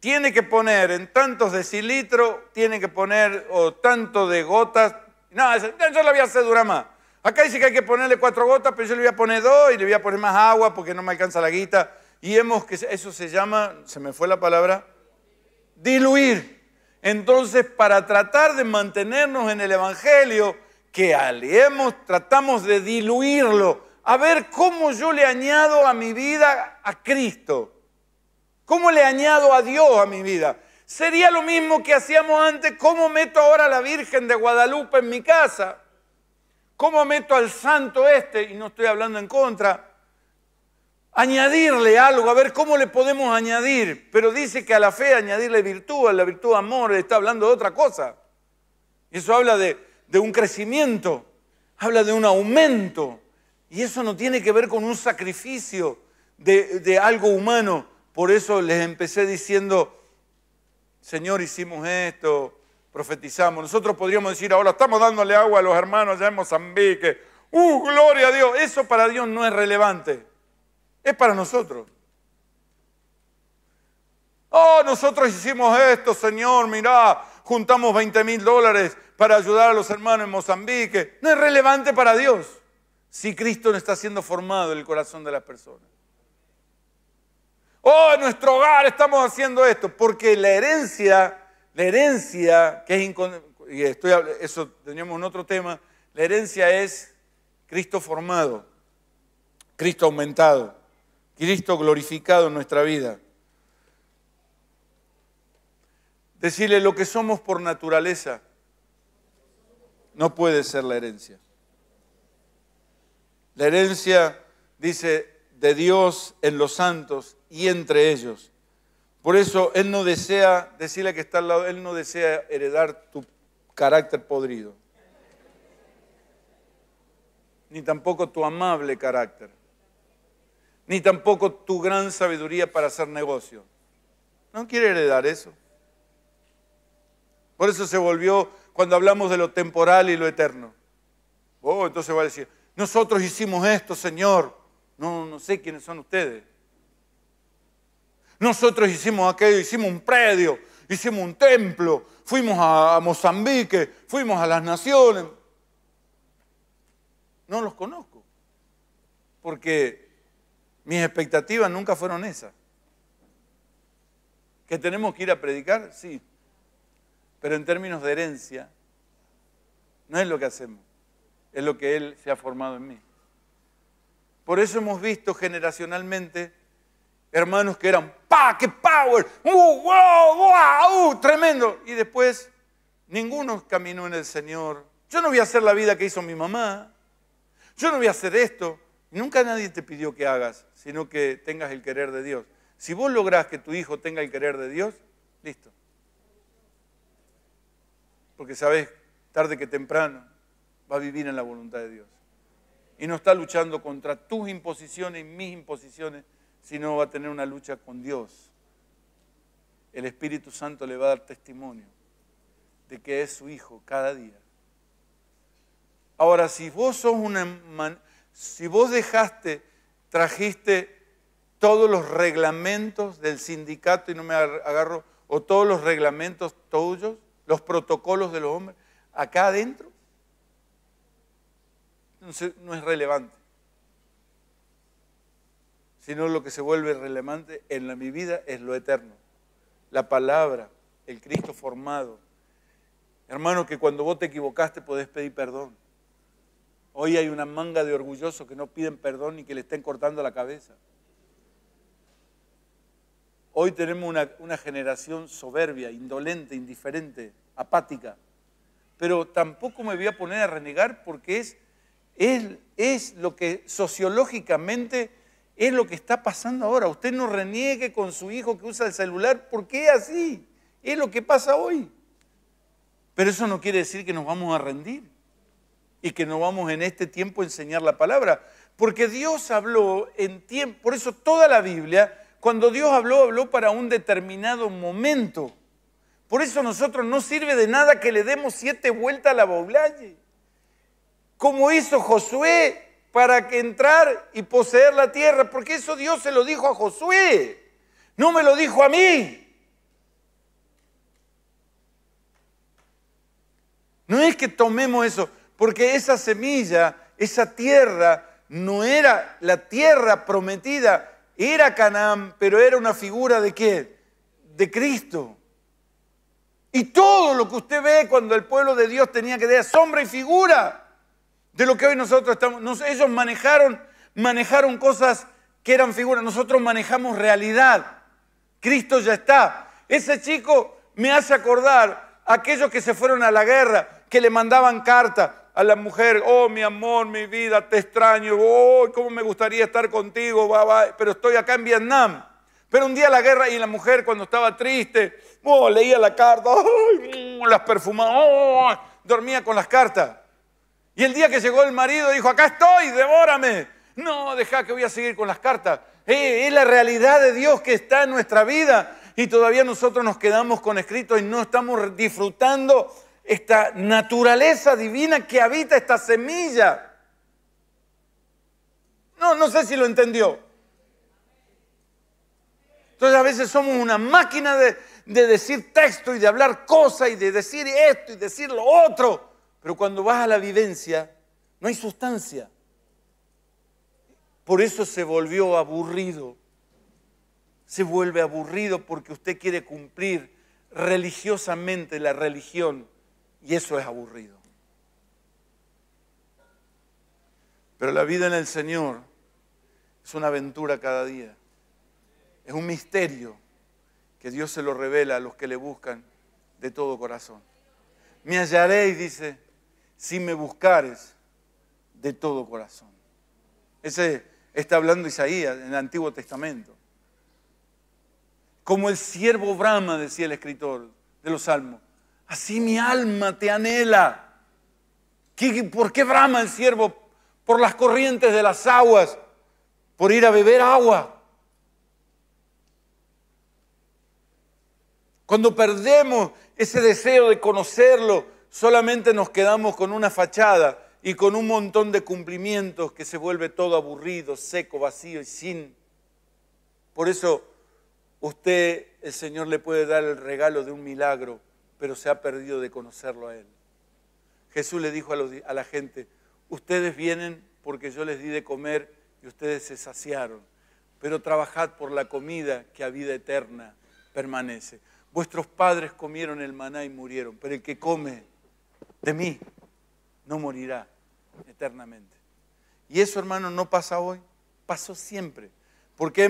tiene que poner en tantos decilitros, tiene que poner o tanto de gotas, Nada, yo la voy a hacer dura más. Acá dice que hay que ponerle cuatro gotas, pero yo le voy a poner dos y le voy a poner más agua porque no me alcanza la guita. Y hemos, que eso se llama, se me fue la palabra, diluir. Entonces, para tratar de mantenernos en el Evangelio, que aliemos, tratamos de diluirlo, a ver cómo yo le añado a mi vida a Cristo. ¿Cómo le añado a Dios a mi vida? Sería lo mismo que hacíamos antes, ¿cómo meto ahora a la Virgen de Guadalupe en mi casa? ¿Cómo meto al santo este? Y no estoy hablando en contra. Añadirle algo, a ver cómo le podemos añadir. Pero dice que a la fe añadirle virtud, la virtud amor, está hablando de otra cosa. Eso habla de un crecimiento, habla de un aumento. Y eso no tiene que ver con un sacrificio de, algo humano. Por eso les empecé diciendo, Señor, hicimos esto, profetizamos. Nosotros podríamos decir, ahora estamos dándole agua a los hermanos allá en Mozambique. ¡Uh, gloria a Dios! Eso para Dios no es relevante. Es para nosotros. Oh, nosotros hicimos esto, Señor, mirá, juntamos 20 mil dólares para ayudar a los hermanos en Mozambique. No es relevante para Dios si Cristo no está siendo formado en el corazón de las personas. Oh, en nuestro hogar estamos haciendo esto, porque la herencia, la herencia, que es y estoy, eso teníamos en otro tema, la herencia es Cristo formado, Cristo aumentado, Cristo glorificado en nuestra vida. Decirle lo que somos por naturaleza no puede ser la herencia. La herencia, dice, de Dios en los santos y entre ellos. Por eso Él no desea, decirle que está al lado, Él no desea heredar tu carácter podrido, ni tampoco tu amable carácter, ni tampoco tu gran sabiduría para hacer negocio. No quiere heredar eso. Por eso se volvió, cuando hablamos de lo temporal y lo eterno, oh, entonces va a decir, nosotros hicimos esto, Señor. No, no sé quiénes son ustedes. Nosotros hicimos aquello, hicimos un predio, hicimos un templo, fuimos a Mozambique, fuimos a las naciones. No los conozco, porque mis expectativas nunca fueron esas. ¿Que tenemos que ir a predicar? Sí, pero en términos de herencia, no es lo que hacemos es lo que Él se ha formado en mí. Por eso hemos visto generacionalmente hermanos que eran ¡pa! ¡Qué power! ¡Uh! ¡Wow! ¡Wow! Uh, wow tremendo Y después ninguno caminó en el Señor. Yo no voy a hacer la vida que hizo mi mamá. Yo no voy a hacer esto. Nunca nadie te pidió que hagas, sino que tengas el querer de Dios. Si vos lográs que tu hijo tenga el querer de Dios, listo. Porque sabes, tarde que temprano, va a vivir en la voluntad de Dios. Y no está luchando contra tus imposiciones y mis imposiciones, sino va a tener una lucha con Dios. El Espíritu Santo le va a dar testimonio de que es su hijo cada día. Ahora, si vos sos una si vos dejaste, trajiste todos los reglamentos del sindicato y no me agarro, o todos los reglamentos tuyos, los protocolos de los hombres, acá adentro, no es relevante, sino lo que se vuelve relevante en mi vida es lo eterno, la palabra, el Cristo formado. Hermano, que cuando vos te equivocaste podés pedir perdón. Hoy hay una manga de orgullosos que no piden perdón ni que le estén cortando la cabeza. Hoy tenemos una, generación soberbia, indolente, indiferente, apática. Pero tampoco me voy a poner a renegar porque es es, es lo que sociológicamente es lo que está pasando ahora. Usted no reniegue con su hijo que usa el celular porque es así. Es lo que pasa hoy. Pero eso no quiere decir que nos vamos a rendir y que no vamos en este tiempo a enseñar la palabra. Porque Dios habló en tiempo, por eso toda la Biblia, cuando Dios habló, habló para un determinado momento. Por eso nosotros no sirve de nada que le demos siete vueltas a la baulalle como hizo Josué para que entrar y poseer la tierra, porque eso Dios se lo dijo a Josué, no me lo dijo a mí. No es que tomemos eso, porque esa semilla, esa tierra, no era la tierra prometida, era Canaán, pero era una figura de qué? De Cristo. Y todo lo que usted ve cuando el pueblo de Dios tenía que dar sombra y figura de lo que hoy nosotros estamos. ellos manejaron, manejaron cosas que eran figuras, nosotros manejamos realidad. Cristo ya está. Ese chico me hace acordar aquellos que se fueron a la guerra, que le mandaban cartas a la mujer, oh mi amor, mi vida, te extraño, oh, cómo me gustaría estar contigo, pero estoy acá en Vietnam. Pero un día la guerra y la mujer cuando estaba triste, oh, leía la carta, las perfumaba, oh, dormía con las cartas. Y el día que llegó el marido dijo, acá estoy, devórame. No, deja que voy a seguir con las cartas. Eh, es la realidad de Dios que está en nuestra vida y todavía nosotros nos quedamos con escrito y no estamos disfrutando esta naturaleza divina que habita esta semilla. No, no sé si lo entendió. Entonces a veces somos una máquina de, de decir texto y de hablar cosas y de decir esto y decir lo otro. Pero cuando vas a la vivencia, no hay sustancia. Por eso se volvió aburrido. Se vuelve aburrido porque usted quiere cumplir religiosamente la religión y eso es aburrido. Pero la vida en el Señor es una aventura cada día. Es un misterio que Dios se lo revela a los que le buscan de todo corazón. Me hallaréis, dice, si me buscares de todo corazón. Ese está hablando Isaías en el Antiguo Testamento. Como el siervo brama, decía el escritor de los Salmos, así mi alma te anhela. ¿Por qué brama el siervo? Por las corrientes de las aguas, por ir a beber agua. Cuando perdemos ese deseo de conocerlo, solamente nos quedamos con una fachada y con un montón de cumplimientos que se vuelve todo aburrido, seco, vacío y sin. Por eso usted, el Señor le puede dar el regalo de un milagro, pero se ha perdido de conocerlo a Él. Jesús le dijo a, la gente, ustedes vienen porque yo les di de comer y ustedes se saciaron, pero trabajad por la comida que a vida eterna permanece. Vuestros padres comieron el maná y murieron, pero el que come de mí no morirá eternamente. Y eso, hermano, no pasa hoy, pasó siempre, porque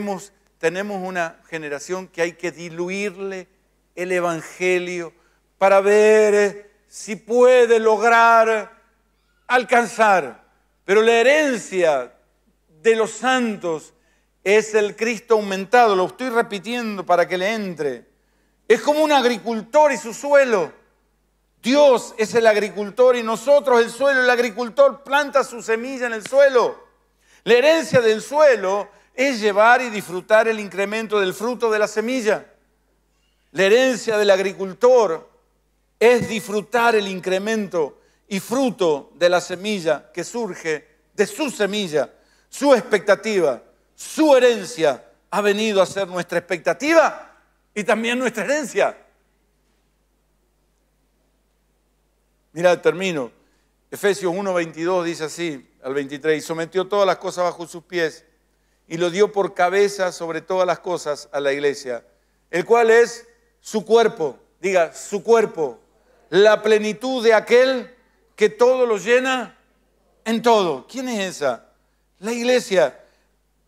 tenemos una generación que hay que diluirle el Evangelio para ver eh, si puede lograr alcanzar. Pero la herencia de los santos es el Cristo aumentado, lo estoy repitiendo para que le entre. Es como un agricultor y su suelo Dios es el agricultor y nosotros el suelo. El agricultor planta su semilla en el suelo. La herencia del suelo es llevar y disfrutar el incremento del fruto de la semilla. La herencia del agricultor es disfrutar el incremento y fruto de la semilla que surge de su semilla, su expectativa, su herencia ha venido a ser nuestra expectativa y también nuestra herencia. Mira, termino. Efesios 1:22 dice así al 23, y sometió todas las cosas bajo sus pies y lo dio por cabeza sobre todas las cosas a la iglesia, el cual es su cuerpo, diga, su cuerpo, la plenitud de aquel que todo lo llena en todo. ¿Quién es esa? La iglesia.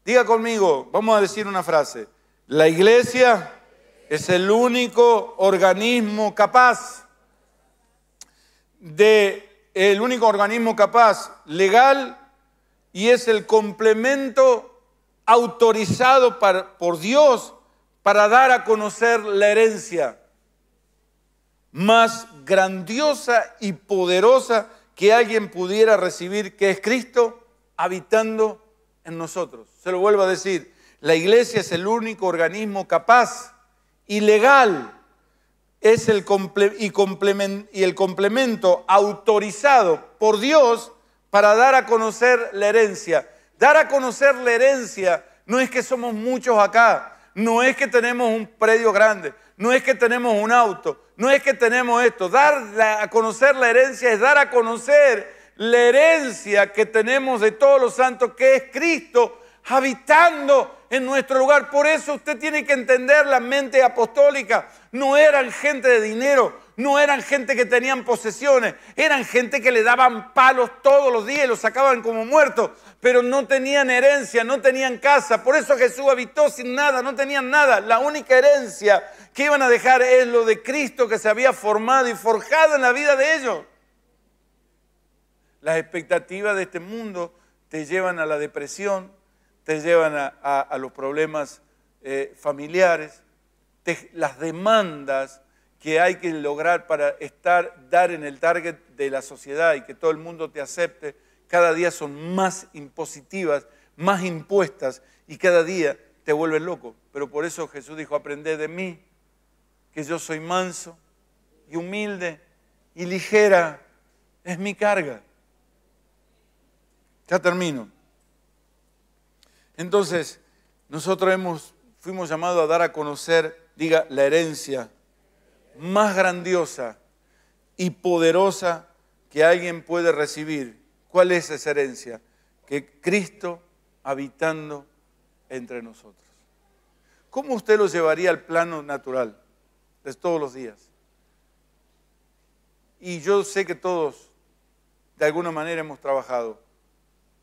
Diga conmigo, vamos a decir una frase. La iglesia es el único organismo capaz de el único organismo capaz legal y es el complemento autorizado por Dios para dar a conocer la herencia más grandiosa y poderosa que alguien pudiera recibir, que es Cristo habitando en nosotros. Se lo vuelvo a decir, la iglesia es el único organismo capaz y legal es el y, el complemento autorizado por Dios para dar a conocer la herencia. Dar a conocer la herencia no es que somos muchos acá, no es que tenemos un predio grande, no es que tenemos un auto, no es que tenemos esto. Dar a conocer la herencia es dar a conocer la herencia que tenemos de todos los santos, que es Cristo habitando en nuestro lugar. Por eso usted tiene que entender la mente apostólica, no eran gente de dinero, no eran gente que tenían posesiones, eran gente que le daban palos todos los días y los sacaban como muertos, pero no tenían herencia, no tenían casa. Por eso Jesús habitó sin nada, no tenían nada. La única herencia que iban a dejar es lo de Cristo que se había formado y forjado en la vida de ellos. Las expectativas de este mundo te llevan a la depresión, te llevan a, los problemas eh, familiares, las demandas que hay que lograr para estar, dar en el target de la sociedad y que todo el mundo te acepte, cada día son más impositivas, más impuestas y cada día te vuelves loco. Pero por eso Jesús dijo, aprende de mí, que yo soy manso y humilde y ligera es mi carga. Ya termino. Entonces, nosotros hemos, fuimos llamados a dar a conocer Diga, la herencia más grandiosa y poderosa que alguien puede recibir. ¿Cuál es esa herencia? Que Cristo habitando entre nosotros. ¿Cómo usted lo llevaría al plano natural de pues todos los días? Y yo sé que todos, de alguna manera, hemos trabajado.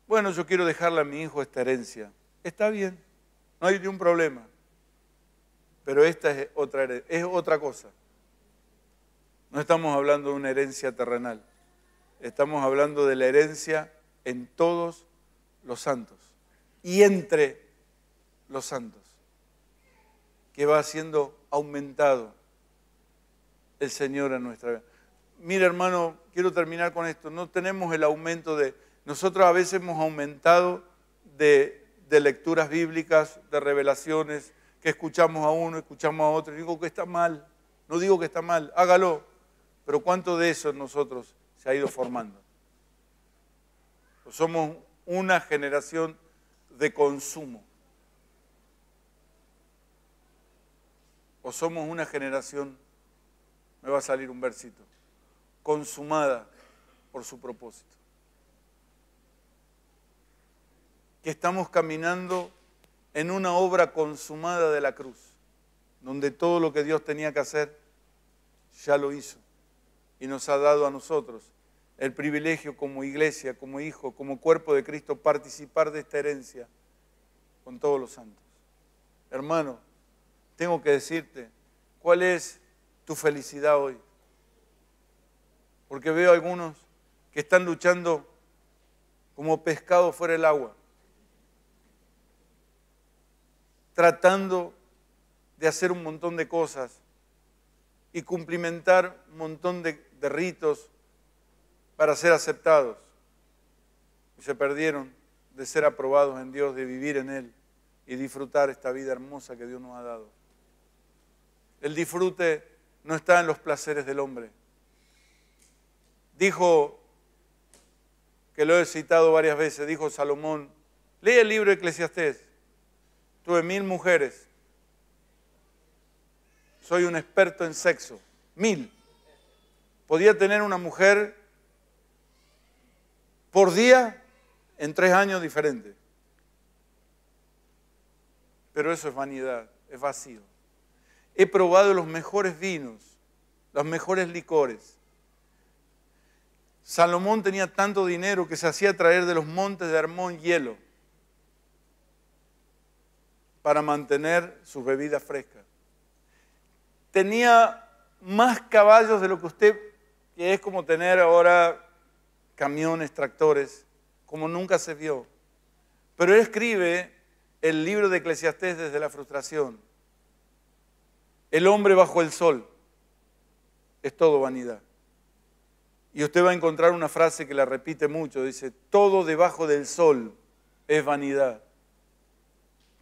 Bueno, yo quiero dejarle a mi hijo esta herencia. Está bien, no hay ningún problema. Pero esta es otra, es otra cosa. No estamos hablando de una herencia terrenal. Estamos hablando de la herencia en todos los santos y entre los santos, que va siendo aumentado el Señor en nuestra vida. Mira, hermano, quiero terminar con esto. No tenemos el aumento de... Nosotros a veces hemos aumentado de, de lecturas bíblicas, de revelaciones, que escuchamos a uno, escuchamos a otro. Digo que está mal, no digo que está mal, hágalo. Pero ¿cuánto de eso en nosotros se ha ido formando? ¿O pues somos una generación de consumo. O somos una generación, me va a salir un versito, consumada por su propósito. Que estamos caminando en una obra consumada de la cruz, donde todo lo que Dios tenía que hacer ya lo hizo y nos ha dado a nosotros el privilegio como iglesia, como hijo, como cuerpo de Cristo, participar de esta herencia con todos los santos. Hermano, tengo que decirte, ¿cuál es tu felicidad hoy? Porque veo algunos que están luchando como pescado fuera del agua. tratando de hacer un montón de cosas y cumplimentar un montón de, ritos para ser aceptados. Y se perdieron de ser aprobados en Dios, de vivir en Él y disfrutar esta vida hermosa que Dios nos ha dado. El disfrute no está en los placeres del hombre. Dijo, que lo he citado varias veces, dijo Salomón, lee el libro de Eclesiastés, Tuve mil mujeres. Soy un experto en sexo. Mil. Podía tener una mujer por día en tres años diferentes. Pero eso es vanidad, es vacío. He probado los mejores vinos, los mejores licores. Salomón tenía tanto dinero que se hacía traer de los montes de Armón hielo para mantener sus bebidas frescas. Tenía más caballos de lo que usted, que es como tener ahora camiones, tractores, como nunca se vio. Pero él escribe el libro de Eclesiastés desde la frustración. El hombre bajo el sol es todo vanidad. Y usted va a encontrar una frase que la repite mucho, dice, todo debajo del sol es vanidad.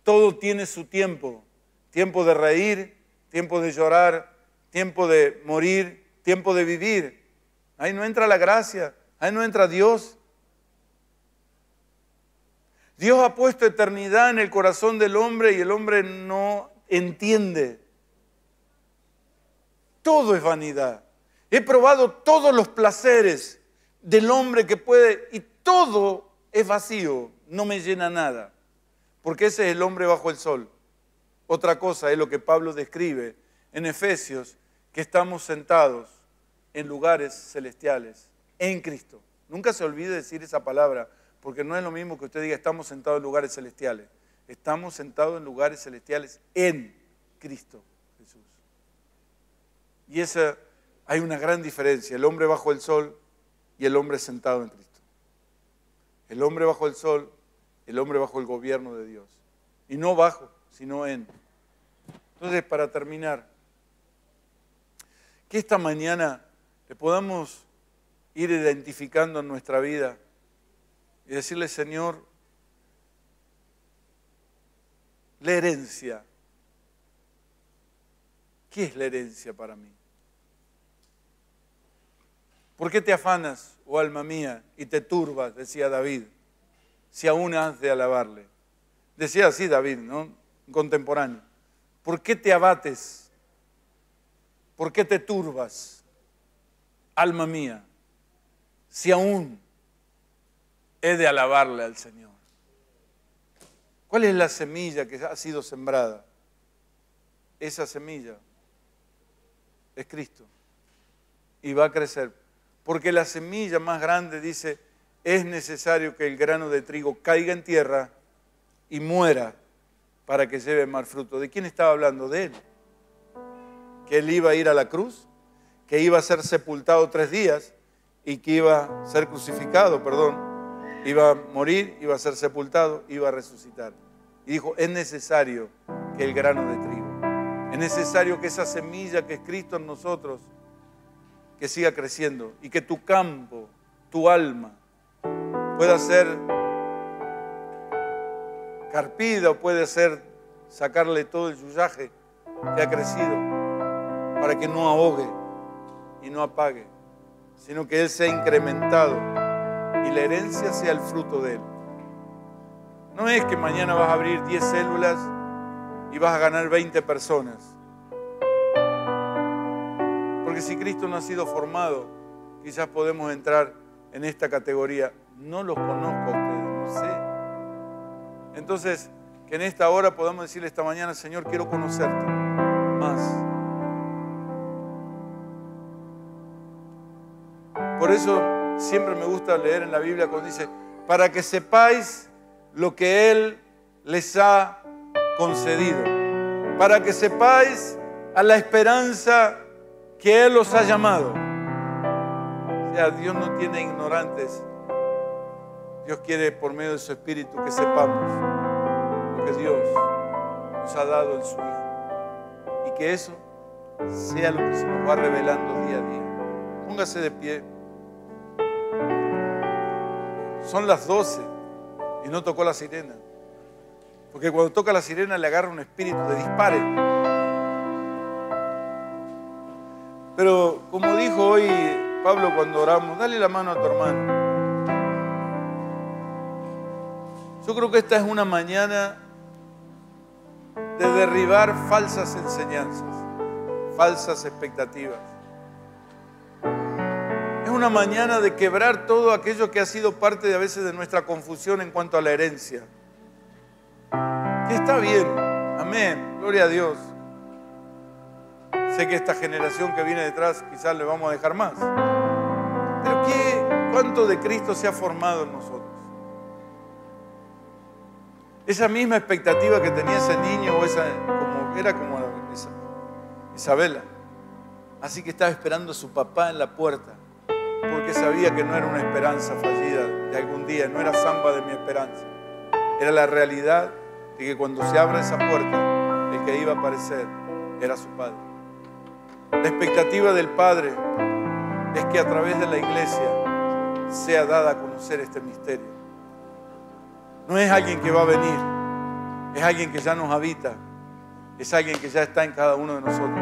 Todo tiene su tiempo. Tiempo de reír, tiempo de llorar, tiempo de morir, tiempo de vivir. Ahí no entra la gracia, ahí no entra Dios. Dios ha puesto eternidad en el corazón del hombre y el hombre no entiende. Todo es vanidad. He probado todos los placeres del hombre que puede y todo es vacío, no me llena nada porque ese es el hombre bajo el sol. Otra cosa es lo que Pablo describe en Efesios, que estamos sentados en lugares celestiales, en Cristo. Nunca se olvide decir esa palabra, porque no es lo mismo que usted diga estamos sentados en lugares celestiales. Estamos sentados en lugares celestiales en Cristo Jesús. Y esa hay una gran diferencia, el hombre bajo el sol y el hombre sentado en Cristo. El hombre bajo el sol el hombre bajo el gobierno de Dios. Y no bajo, sino en. Entonces, para terminar, que esta mañana le podamos ir identificando en nuestra vida y decirle, Señor, la herencia. ¿Qué es la herencia para mí? ¿Por qué te afanas, oh alma mía, y te turbas? Decía David si aún has de alabarle. Decía así David, ¿no? contemporáneo. ¿Por qué te abates? ¿Por qué te turbas, alma mía, si aún he de alabarle al Señor? ¿Cuál es la semilla que ha sido sembrada? Esa semilla es Cristo y va a crecer. Porque la semilla más grande dice, es necesario que el grano de trigo caiga en tierra y muera para que lleve más fruto. ¿De quién estaba hablando? De él. Que él iba a ir a la cruz, que iba a ser sepultado tres días y que iba a ser crucificado, perdón. Iba a morir, iba a ser sepultado, iba a resucitar. Y dijo, es necesario que el grano de trigo, es necesario que esa semilla que es Cristo en nosotros, que siga creciendo y que tu campo, tu alma, Puede ser carpida o puede ser sacarle todo el yuyaje que ha crecido para que no ahogue y no apague, sino que Él sea incrementado y la herencia sea el fruto de Él. No es que mañana vas a abrir 10 células y vas a ganar 20 personas. Porque si Cristo no ha sido formado, quizás podemos entrar en esta categoría no los conozco a ustedes, no sé. Entonces, que en esta hora podamos decirle esta mañana, Señor, quiero conocerte más. Por eso siempre me gusta leer en la Biblia cuando dice, para que sepáis lo que Él les ha concedido, para que sepáis a la esperanza que Él los ha llamado. O sea, Dios no tiene ignorantes Dios quiere por medio de su Espíritu que sepamos lo que Dios nos ha dado en su Hijo. Y que eso sea lo que se nos va revelando día a día. Póngase de pie. Son las 12 y no tocó la sirena. Porque cuando toca la sirena le agarra un espíritu de dispare. Pero como dijo hoy Pablo cuando oramos, dale la mano a tu hermano. Yo creo que esta es una mañana de derribar falsas enseñanzas, falsas expectativas. Es una mañana de quebrar todo aquello que ha sido parte de a veces de nuestra confusión en cuanto a la herencia. Que está bien, amén, gloria a Dios. Sé que esta generación que viene detrás quizás le vamos a dejar más. Pero ¿cuánto de Cristo se ha formado en nosotros? Esa misma expectativa que tenía ese niño o esa, como, era como esa, Isabela. Así que estaba esperando a su papá en la puerta, porque sabía que no era una esperanza fallida de algún día, no era samba de mi esperanza. Era la realidad de que cuando se abra esa puerta, el que iba a aparecer era su padre. La expectativa del padre es que a través de la iglesia sea dada a conocer este misterio no es alguien que va a venir, es alguien que ya nos habita, es alguien que ya está en cada uno de nosotros,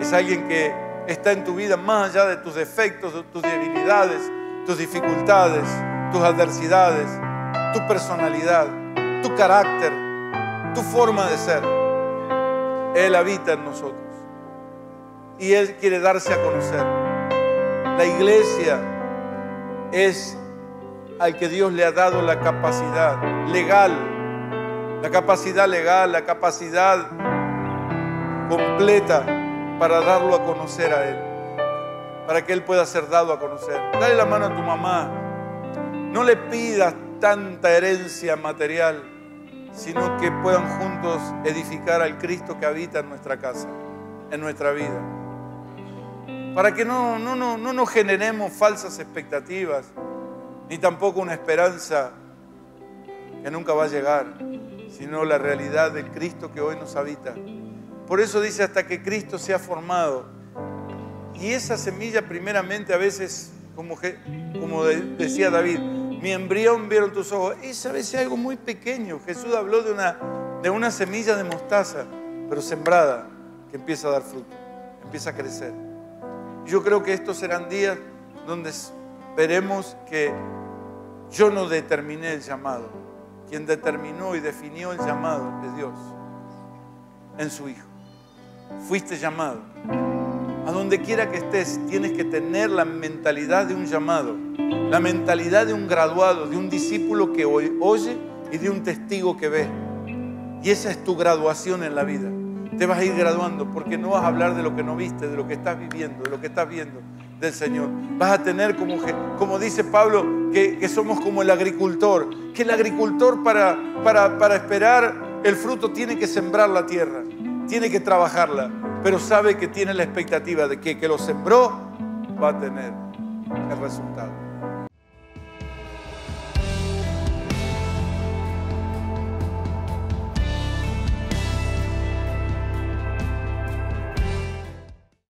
es alguien que está en tu vida más allá de tus defectos, tus debilidades, tus dificultades, tus adversidades, tu personalidad, tu carácter, tu forma de ser. Él habita en nosotros y Él quiere darse a conocer. La iglesia es al que Dios le ha dado la capacidad legal, la capacidad legal, la capacidad completa para darlo a conocer a Él, para que Él pueda ser dado a conocer. Dale la mano a tu mamá, no le pidas tanta herencia material, sino que puedan juntos edificar al Cristo que habita en nuestra casa, en nuestra vida. Para que no, no, no, no nos generemos falsas expectativas, ni tampoco una esperanza que nunca va a llegar, sino la realidad del Cristo que hoy nos habita. Por eso dice hasta que Cristo sea formado. Y esa semilla primeramente a veces, como, decía David, mi embrión vieron tus ojos. Esa vez es algo muy pequeño. Jesús habló de una, de una semilla de mostaza, pero sembrada, que empieza a dar fruto, empieza a crecer. Yo creo que estos serán días donde veremos que yo no determiné el llamado. Quien determinó y definió el llamado de Dios en su Hijo. Fuiste llamado. A donde quiera que estés, tienes que tener la mentalidad de un llamado, la mentalidad de un graduado, de un discípulo que oye y de un testigo que ve. Y esa es tu graduación en la vida. Te vas a ir graduando porque no vas a hablar de lo que no viste, de lo que estás viviendo, de lo que estás viendo, del Señor. Vas a tener como, como dice Pablo, que, somos como el agricultor, que el agricultor para, para, para esperar el fruto tiene que sembrar la tierra, tiene que trabajarla, pero sabe que tiene la expectativa de que que lo sembró va a tener el resultado.